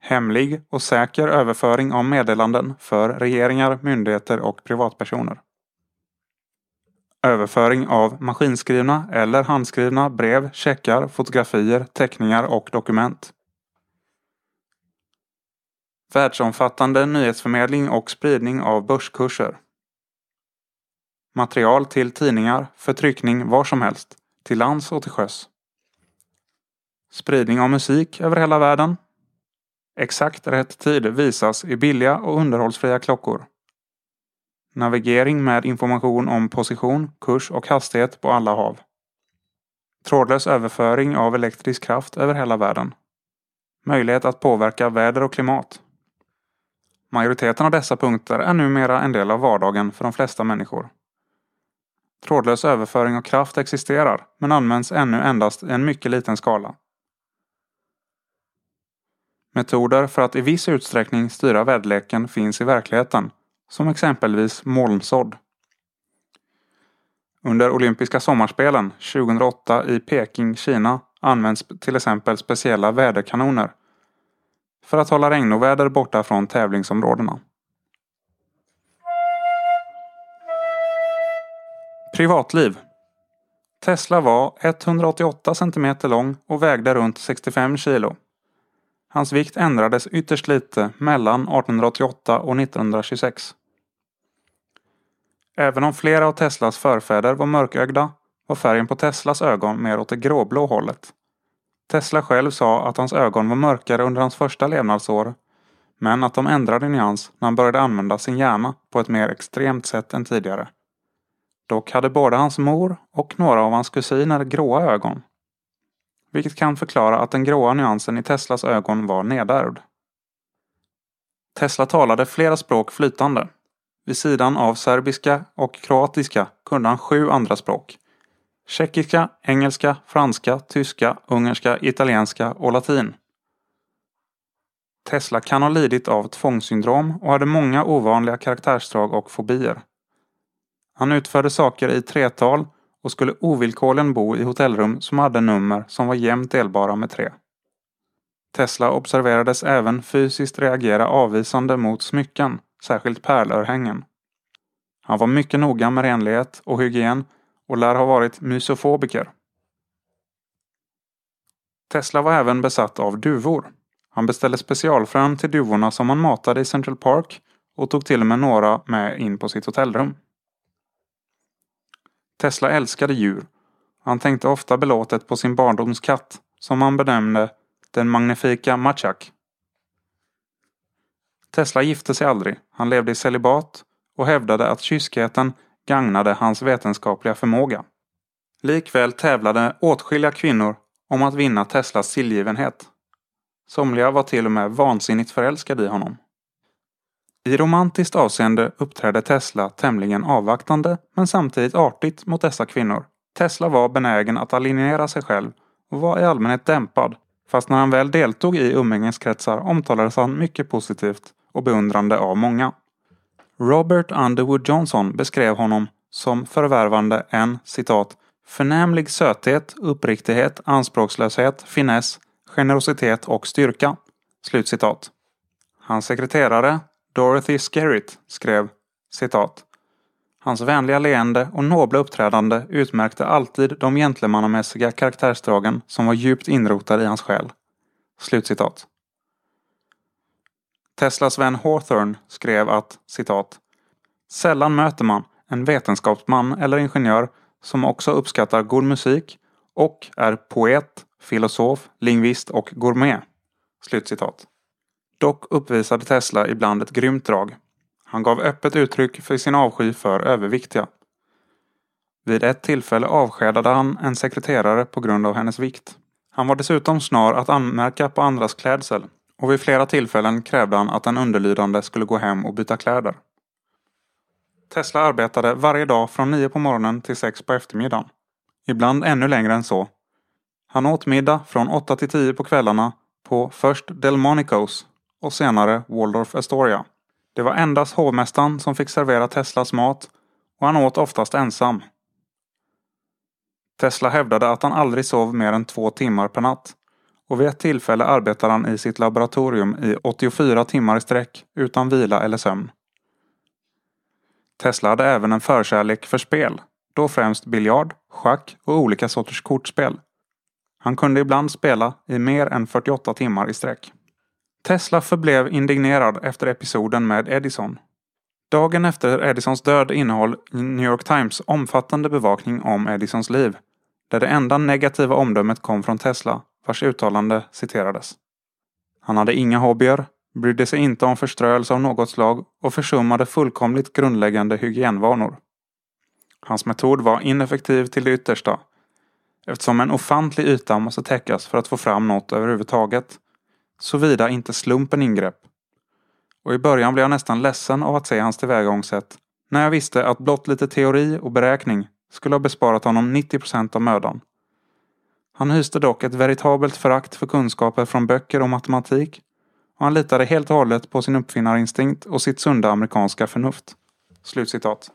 Hemlig och säker överföring av meddelanden för regeringar, myndigheter och privatpersoner. Överföring av maskinskrivna eller handskrivna brev, checkar, fotografier, teckningar och dokument. Världsomfattande nyhetsförmedling och spridning av börskurser. Material till tidningar för tryckning var som helst, till lands och till sjöss. Spridning av musik över hela världen Exakt rätt tid visas i billiga och underhållsfria klockor. Navigering med information om position, kurs och hastighet på alla hav. Trådlös överföring av elektrisk kraft över hela världen. Möjlighet att påverka väder och klimat. Majoriteten av dessa punkter är numera en del av vardagen för de flesta människor. Trådlös överföring av kraft existerar, men används ännu endast i en mycket liten skala. Metoder för att i viss utsträckning styra väderleken finns i verkligheten, som exempelvis molnsådd. Under olympiska sommarspelen 2008 i Peking, Kina används till exempel speciella väderkanoner för att hålla regnoväder borta från tävlingsområdena. Privatliv Tesla var 188 cm lång och vägde runt 65 kilo. Hans vikt ändrades ytterst lite mellan 1888 och 1926. Även om flera av Teslas förfäder var mörkögda var färgen på Teslas ögon mer åt det gråblå hållet. Tesla själv sa att hans ögon var mörkare under hans första levnadsår, men att de ändrade nyans när han började använda sin hjärna på ett mer extremt sätt än tidigare. Dock hade både hans mor och några av hans kusiner gråa ögon vilket kan förklara att den gråa nyansen i Teslas ögon var nedärvd. Tesla talade flera språk flytande. Vid sidan av serbiska och kroatiska kunde han sju andra språk. Tjeckiska, engelska, franska, tyska, ungerska, italienska och latin. Tesla kan ha lidit av tvångssyndrom och hade många ovanliga karaktärsdrag och fobier. Han utförde saker i tretal och skulle ovillkorligen bo i hotellrum som hade nummer som var jämnt delbara med tre. Tesla observerades även fysiskt reagera avvisande mot smycken, särskilt pärlörhängen. Han var mycket noga med renlighet och hygien och lär ha varit mysofobiker. Tesla var även besatt av duvor. Han beställde specialfrön till duvorna som han matade i Central Park och tog till och med några med in på sitt hotellrum. Tesla älskade djur. Han tänkte ofta belåtet på sin barndoms katt, som han benämnde den magnifika Machac. Tesla gifte sig aldrig, han levde i celibat och hävdade att kyskheten gagnade hans vetenskapliga förmåga. Likväl tävlade åtskilliga kvinnor om att vinna Teslas tillgivenhet. Somliga var till och med vansinnigt förälskade i honom. I romantiskt avseende uppträdde Tesla tämligen avvaktande men samtidigt artigt mot dessa kvinnor. Tesla var benägen att alienera sig själv och var i allmänhet dämpad. Fast när han väl deltog i umgängeskretsar omtalades han mycket positivt och beundrande av många. Robert Underwood Johnson beskrev honom som förvärvande en citat ”förnämlig söthet, uppriktighet, anspråkslöshet, finess, generositet och styrka”. Slutcitat. Hans sekreterare Dorothy Skerritt skrev citat Hans vänliga leende och nobla uppträdande utmärkte alltid de gentlemannamässiga karaktärsdragen som var djupt inrotade i hans själ. Slutcitat. Teslas vän Hawthorne skrev att citat Sällan möter man en vetenskapsman eller ingenjör som också uppskattar god musik och är poet, filosof, lingvist och gourmet. Slutcitat. Dock uppvisade Tesla ibland ett grymt drag. Han gav öppet uttryck för sin avsky för överviktiga. Vid ett tillfälle avskedade han en sekreterare på grund av hennes vikt. Han var dessutom snar att anmärka på andras klädsel och vid flera tillfällen krävde han att den underlydande skulle gå hem och byta kläder. Tesla arbetade varje dag från 9 på morgonen till 6 på eftermiddagen. Ibland ännu längre än så. Han åt middag från 8 till 10 på kvällarna på först Delmonicos och senare Waldorf Astoria. Det var endast hovmästaren som fick servera Teslas mat och han åt oftast ensam. Tesla hävdade att han aldrig sov mer än två timmar per natt och vid ett tillfälle arbetade han i sitt laboratorium i 84 timmar i sträck utan vila eller sömn. Tesla hade även en förkärlek för spel, då främst biljard, schack och olika sorters kortspel. Han kunde ibland spela i mer än 48 timmar i sträck. Tesla förblev indignerad efter episoden med Edison. Dagen efter Edisons död innehöll New York Times omfattande bevakning om Edisons liv, där det enda negativa omdömet kom från Tesla, vars uttalande citerades. Han hade inga hobbyer, brydde sig inte om förströelse av något slag och försummade fullkomligt grundläggande hygienvanor. Hans metod var ineffektiv till det yttersta, eftersom en ofantlig yta måste täckas för att få fram något överhuvudtaget Såvida inte slumpen ingrep. Och i början blev jag nästan ledsen av att se hans tillvägagångssätt. När jag visste att blott lite teori och beräkning skulle ha besparat honom 90% av mödan. Han hyste dock ett veritabelt förakt för kunskaper från böcker och matematik och han litade helt och hållet på sin uppfinnarinstinkt och sitt sunda amerikanska förnuft. Slutcitat.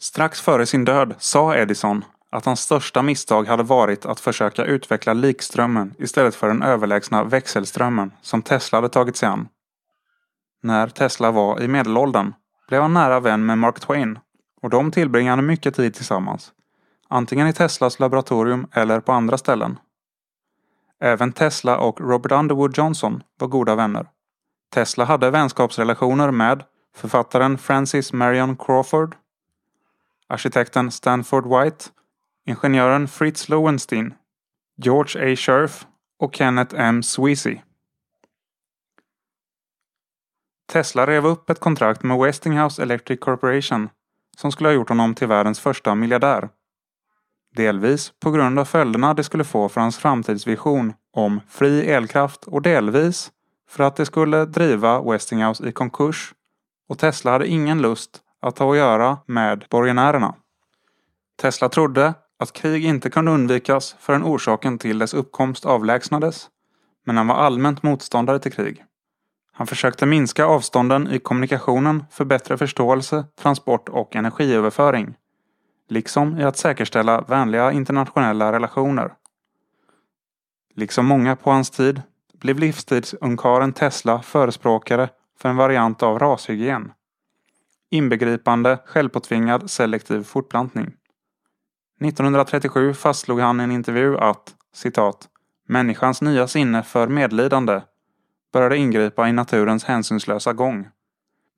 Strax före sin död sa Edison att hans största misstag hade varit att försöka utveckla likströmmen istället för den överlägsna växelströmmen som Tesla hade tagit sig an. När Tesla var i medelåldern blev han nära vän med Mark Twain och de tillbringade mycket tid tillsammans. Antingen i Teslas laboratorium eller på andra ställen. Även Tesla och Robert Underwood Johnson var goda vänner. Tesla hade vänskapsrelationer med författaren Francis Marion Crawford, arkitekten Stanford White ingenjören Fritz Lowenstein, George A. Scherf och Kenneth M. Sweezy. Tesla rev upp ett kontrakt med Westinghouse Electric Corporation som skulle ha gjort honom till världens första miljardär. Delvis på grund av följderna det skulle få för hans framtidsvision om fri elkraft och delvis för att det skulle driva Westinghouse i konkurs och Tesla hade ingen lust att ha att göra med borgenärerna. Tesla trodde att krig inte kunde undvikas förrän orsaken till dess uppkomst avlägsnades, men han var allmänt motståndare till krig. Han försökte minska avstånden i kommunikationen för bättre förståelse, transport och energiöverföring, liksom i att säkerställa vänliga internationella relationer. Liksom många på hans tid blev livstidsunkaren Tesla förespråkare för en variant av rashygien, inbegripande självpåtvingad selektiv fortplantning. 1937 fastslog han i en intervju att citat, ”människans nya sinne för medlidande började ingripa i naturens hänsynslösa gång.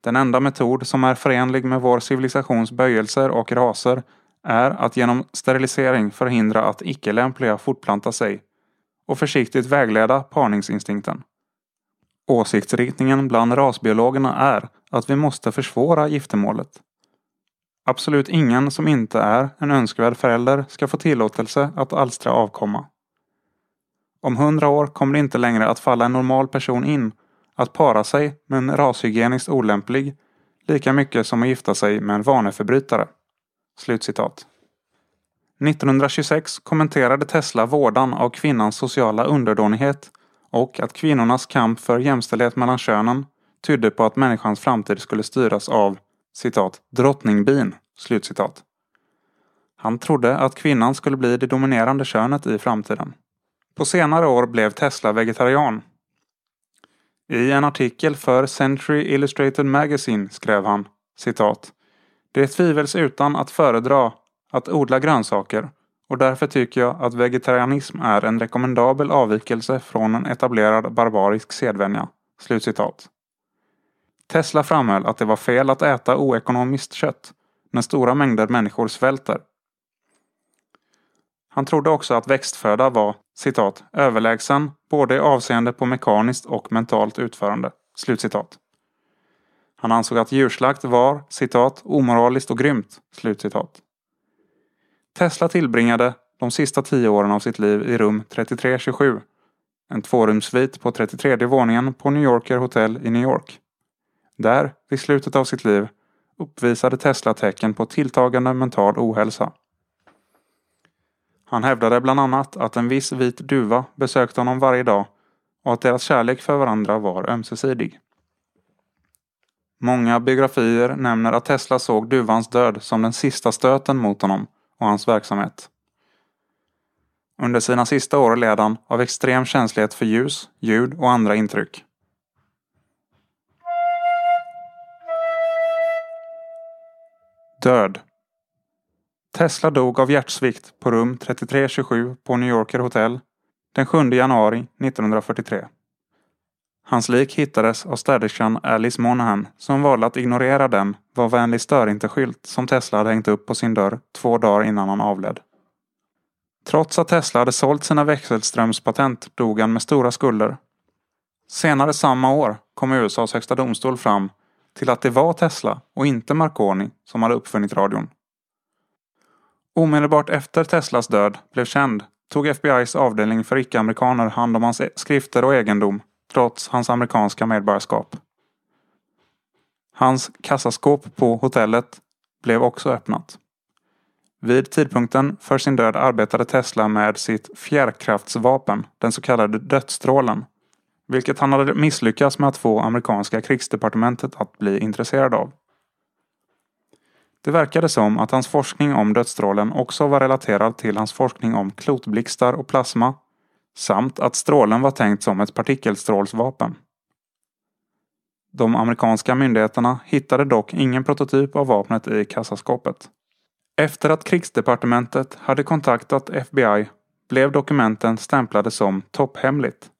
Den enda metod som är förenlig med vår civilisations böjelser och raser är att genom sterilisering förhindra att icke-lämpliga fortplantar sig och försiktigt vägleda parningsinstinkten. Åsiktsriktningen bland rasbiologerna är att vi måste försvåra giftermålet. Absolut ingen som inte är en önskvärd förälder ska få tillåtelse att alstra avkomma. Om hundra år kommer det inte längre att falla en normal person in att para sig med en rashygieniskt olämplig lika mycket som att gifta sig med en vaneförbrytare." Slutcitat. 1926 kommenterade Tesla vårdan av kvinnans sociala underdånighet och att kvinnornas kamp för jämställdhet mellan könen tydde på att människans framtid skulle styras av citat, drottningbin, slutcitat. Han trodde att kvinnan skulle bli det dominerande könet i framtiden. På senare år blev Tesla vegetarian. I en artikel för Century Illustrated Magazine skrev han citat. Det är tvivels att föredra att odla grönsaker och därför tycker jag att vegetarianism är en rekommendabel avvikelse från en etablerad barbarisk sedvänja. Slutcitat. Tesla framhöll att det var fel att äta oekonomiskt kött när stora mängder människor svälter. Han trodde också att växtföda var citat, överlägsen både i avseende på mekaniskt och mentalt utförande. Slutcitat. Han ansåg att djurslakt var citat, omoraliskt och grymt. Slutcitat. Tesla tillbringade de sista tio åren av sitt liv i rum 3327, en tvårumssvit på 33 våningen på New Yorker Hotel i New York. Där, vid slutet av sitt liv, uppvisade Tesla tecken på tilltagande mental ohälsa. Han hävdade bland annat att en viss vit duva besökte honom varje dag och att deras kärlek för varandra var ömsesidig. Många biografier nämner att Tesla såg duvans död som den sista stöten mot honom och hans verksamhet. Under sina sista år led han av extrem känslighet för ljus, ljud och andra intryck. Död. Tesla dog av hjärtsvikt på rum 3327 på New Yorker Hotel den 7 januari 1943. Hans lik hittades av städerskan Alice Monahan som valde att ignorera den var vänlig stör inte-skylt som Tesla hade hängt upp på sin dörr två dagar innan han avled. Trots att Tesla hade sålt sina växelströmspatent dog han med stora skulder. Senare samma år kom USAs högsta domstol fram till att det var Tesla och inte Marconi som hade uppfunnit radion. Omedelbart efter Teslas död blev känd tog FBIs avdelning för icke-amerikaner hand om hans e- skrifter och egendom trots hans amerikanska medborgarskap. Hans kassaskåp på hotellet blev också öppnat. Vid tidpunkten för sin död arbetade Tesla med sitt fjärrkraftsvapen, den så kallade dödsstrålen, vilket han hade misslyckats med att få amerikanska krigsdepartementet att bli intresserad av. Det verkade som att hans forskning om dödsstrålen också var relaterad till hans forskning om klotblixtar och plasma, samt att strålen var tänkt som ett partikelstrålsvapen. De amerikanska myndigheterna hittade dock ingen prototyp av vapnet i kassaskåpet. Efter att krigsdepartementet hade kontaktat FBI blev dokumenten stämplade som topphemligt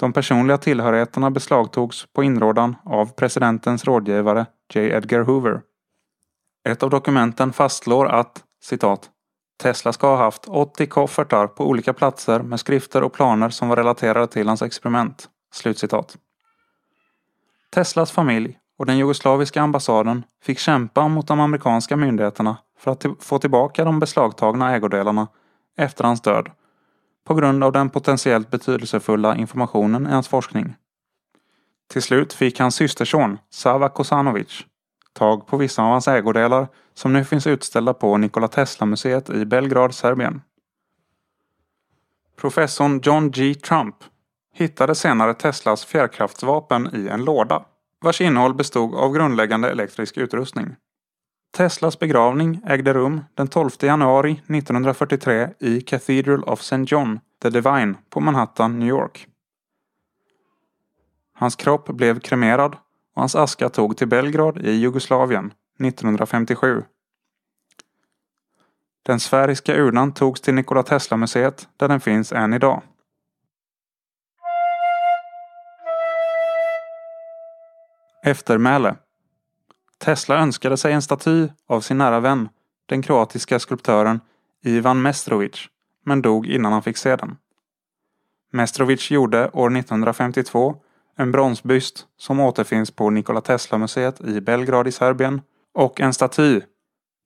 de personliga tillhörigheterna beslagtogs på inrådan av presidentens rådgivare J. Edgar Hoover. Ett av dokumenten fastslår att citat, Tesla ska ha haft 80 koffertar på olika platser med skrifter och planer som var relaterade till hans experiment. Slutcitat. Teslas familj och den jugoslaviska ambassaden fick kämpa mot de amerikanska myndigheterna för att få tillbaka de beslagtagna ägodelarna efter hans död på grund av den potentiellt betydelsefulla informationen i hans forskning. Till slut fick hans systerson, Sava Kosanovic, tag på vissa av hans ägodelar som nu finns utställda på Nikola Tesla-museet i Belgrad, Serbien. Professorn John G. Trump hittade senare Teslas fjärrkraftsvapen i en låda, vars innehåll bestod av grundläggande elektrisk utrustning. Teslas begravning ägde rum den 12 januari 1943 i Cathedral of St. John the Divine på Manhattan, New York. Hans kropp blev kremerad och hans aska tog till Belgrad i Jugoslavien 1957. Den sfäriska urnan togs till Nikola Tesla-museet där den finns än idag. Eftermäle Tesla önskade sig en staty av sin nära vän, den kroatiska skulptören Ivan Mestrovic, men dog innan han fick se den. Mestrovic gjorde år 1952 en bronsbyst som återfinns på Nikola Tesla-museet i Belgrad i Serbien och en staty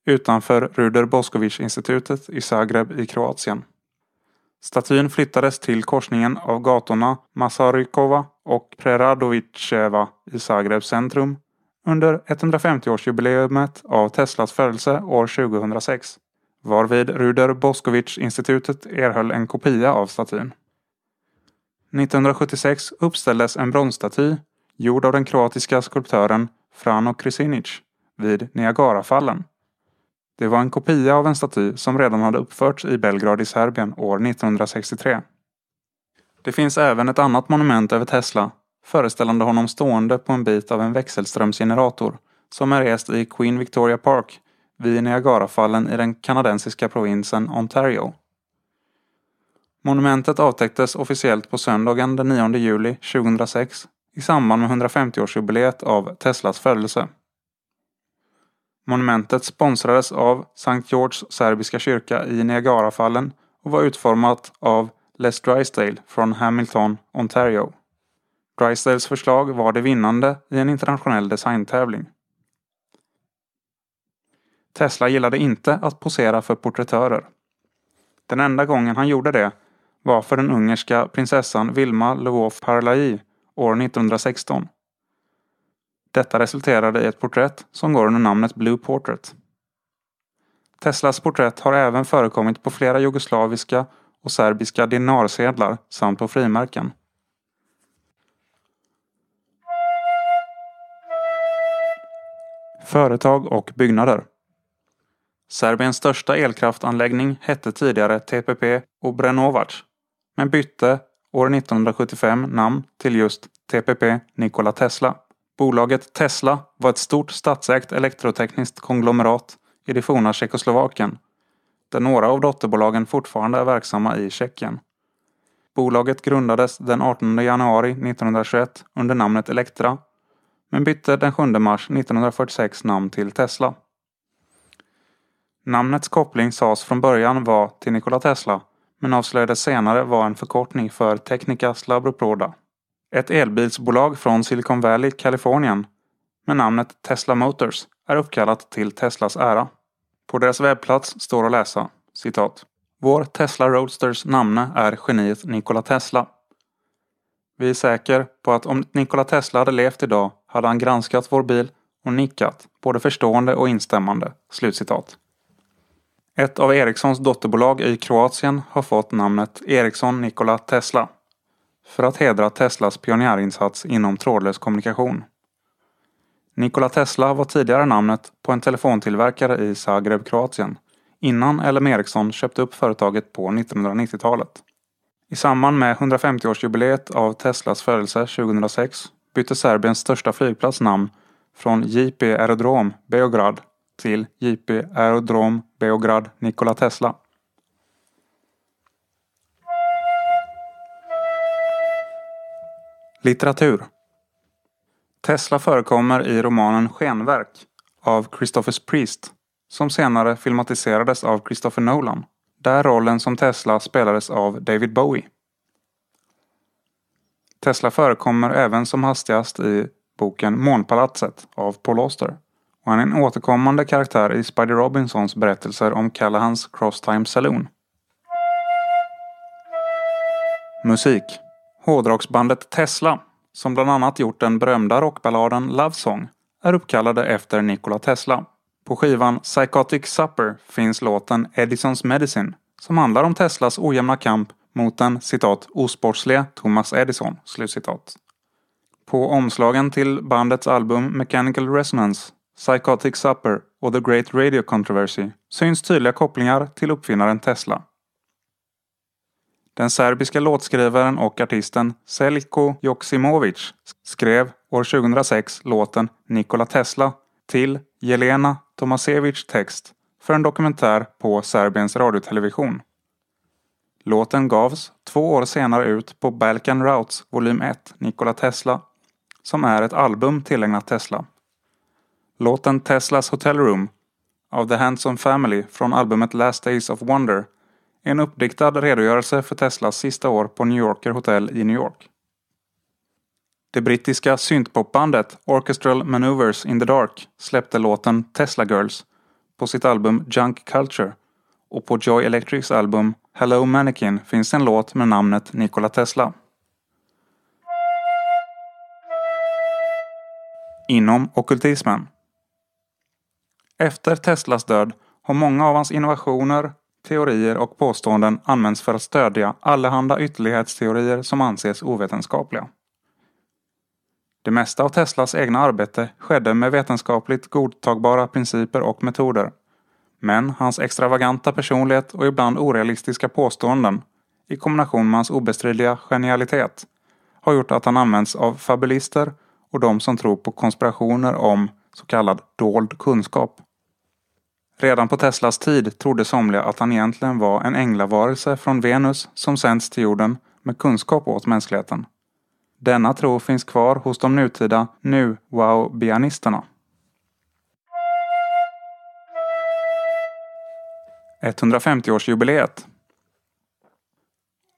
utanför Ruder Boskovic-institutet i Zagreb i Kroatien. Statyn flyttades till korsningen av gatorna Masarykova och Preradovičeva i Zagrebs centrum under 150-årsjubileumet av Teslas födelse år 2006, varvid Ruder Boskovic-institutet erhöll en kopia av statyn. 1976 uppställdes en bronsstaty gjord av den kroatiska skulptören Frano Krisinic vid Niagarafallen. Det var en kopia av en staty som redan hade uppförts i Belgrad i Serbien år 1963. Det finns även ett annat monument över Tesla föreställande honom stående på en bit av en växelströmsgenerator som är rest i Queen Victoria Park vid Niagarafallen i den kanadensiska provinsen Ontario. Monumentet avtäcktes officiellt på söndagen den 9 juli 2006 i samband med 150-årsjubileet av Teslas födelse. Monumentet sponsrades av St. Georges serbiska kyrka i Niagarafallen och var utformat av Les Drysdale från Hamilton, Ontario. Drystales förslag var det vinnande i en internationell designtävling. Tesla gillade inte att posera för porträttörer. Den enda gången han gjorde det var för den ungerska prinsessan Vilma Lvoff Parlai år 1916. Detta resulterade i ett porträtt som går under namnet Blue Portrait. Teslas porträtt har även förekommit på flera jugoslaviska och serbiska dinarsedlar samt på frimärken. Företag och byggnader. Serbiens största elkraftanläggning hette tidigare TPP Obrenovac, men bytte år 1975 namn till just TPP Nikola Tesla. Bolaget Tesla var ett stort statsägt elektrotekniskt konglomerat i det forna Tjeckoslovakien, där några av dotterbolagen fortfarande är verksamma i Tjeckien. Bolaget grundades den 18 januari 1921 under namnet Elektra men bytte den 7 mars 1946 namn till Tesla. Namnets koppling sades från början vara till Nikola Tesla men avslöjades senare vara en förkortning för Technicas Labroproda. Ett elbilsbolag från Silicon Valley, Kalifornien med namnet Tesla Motors är uppkallat till Teslas ära. På deras webbplats står att läsa citat. Vår Tesla Roadsters namne är geniet Nikola Tesla. Vi är säker på att om Nikola Tesla hade levt idag hade han granskat vår bil och nickat, både förstående och instämmande." Slutcitat. Ett av Ericssons dotterbolag i Kroatien har fått namnet Ericsson Nikola Tesla för att hedra Teslas pionjärinsats inom trådlös kommunikation. Nikola Tesla var tidigare namnet på en telefontillverkare i Zagreb, Kroatien innan LM Ericsson köpte upp företaget på 1990-talet. I samband med 150-årsjubileet av Teslas födelse 2006 bytte Serbiens största flygplats namn från JP Aerodrom Beograd till JP Aerodrom Beograd Nikola Tesla. Litteratur Tesla förekommer i romanen Skenverk av Christopher Priest som senare filmatiserades av Christopher Nolan, där rollen som Tesla spelades av David Bowie. Tesla förekommer även som hastigast i boken Månpalatset av Paul Auster. Och han är en återkommande karaktär i Spider Robinsons berättelser om Callahans Crosstime Saloon. Musik Hårdrocksbandet Tesla, som bland annat gjort den berömda rockballaden Love Song, är uppkallade efter Nikola Tesla. På skivan Psychotic Supper finns låten Edisons Medicine, som handlar om Teslas ojämna kamp mot den citat osportsliga Thomas Edison. Slutcitat. På omslagen till bandets album Mechanical Resonance, Psychotic Supper och The Great Radio Controversy syns tydliga kopplingar till uppfinnaren Tesla. Den serbiska låtskrivaren och artisten Seljko Joksimovic skrev år 2006 låten Nikola Tesla till Jelena Tomasevic text för en dokumentär på Serbiens radiotelevision. Låten gavs två år senare ut på Balkan Routes volym 1 Nikola Tesla, som är ett album tillägnat Tesla. Låten Teslas Hotel Room av The Hanson Family från albumet Last Days of Wonder är en uppdiktad redogörelse för Teslas sista år på New Yorker Hotel i New York. Det brittiska syntpopbandet Orchestral Maneuvers in the Dark släppte låten Tesla Girls på sitt album Junk Culture och på Joy Electrics album Hello Mannequin finns en låt med namnet Nikola Tesla. Inom okkultismen. Efter Teslas död har många av hans innovationer, teorier och påståenden använts för att stödja allehanda ytterlighetsteorier som anses ovetenskapliga. Det mesta av Teslas egna arbete skedde med vetenskapligt godtagbara principer och metoder men hans extravaganta personlighet och ibland orealistiska påståenden i kombination med hans obestridliga genialitet har gjort att han används av fabulister och de som tror på konspirationer om så kallad dold kunskap. Redan på Teslas tid trodde somliga att han egentligen var en änglavarelse från Venus som sänds till jorden med kunskap åt mänskligheten. Denna tro finns kvar hos de nutida nu-wow-bianisterna. 150-årsjubileet.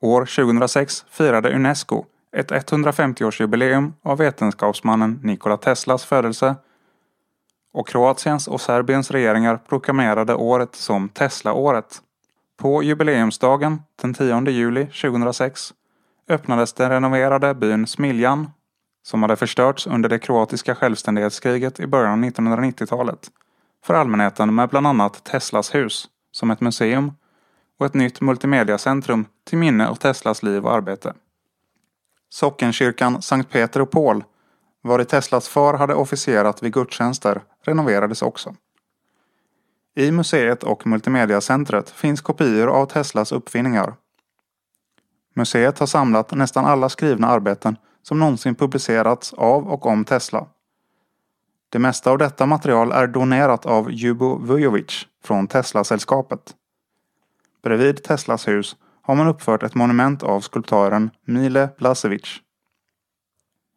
År 2006 firade Unesco ett 150-årsjubileum av vetenskapsmannen Nikola Teslas födelse och Kroatiens och Serbiens regeringar proklamerade året som Teslaåret. På jubileumsdagen den 10 juli 2006 öppnades den renoverade byn Smiljan som hade förstörts under det kroatiska självständighetskriget i början av 1990-talet för allmänheten med bland annat Teslas hus som ett museum och ett nytt multimediacentrum till minne av Teslas liv och arbete. Sockenkyrkan Sankt Peter och Paul, var Teslas far hade officerat vid gudstjänster, renoverades också. I museet och multimediacentret finns kopior av Teslas uppfinningar. Museet har samlat nästan alla skrivna arbeten som någonsin publicerats av och om Tesla. Det mesta av detta material är donerat av Ljubo Vujovic från Tesla-sällskapet. Bredvid Teslas hus har man uppfört ett monument av skulptören Mile Blasevic.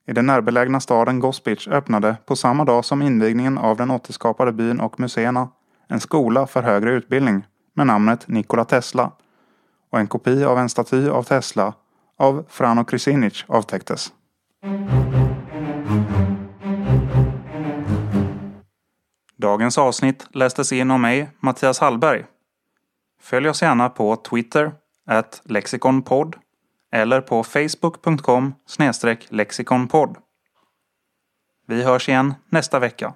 I den närbelägna staden Gospic öppnade, på samma dag som invigningen av den återskapade byn och museerna, en skola för högre utbildning med namnet Nikola Tesla och en kopia av en staty av Tesla av Frano Krusinic avtäcktes. Dagens avsnitt lästes in av mig, Mattias Hallberg. Följ oss gärna på Twitter, at lexikonpodd eller på facebook.com lexikonpodd. Vi hörs igen nästa vecka.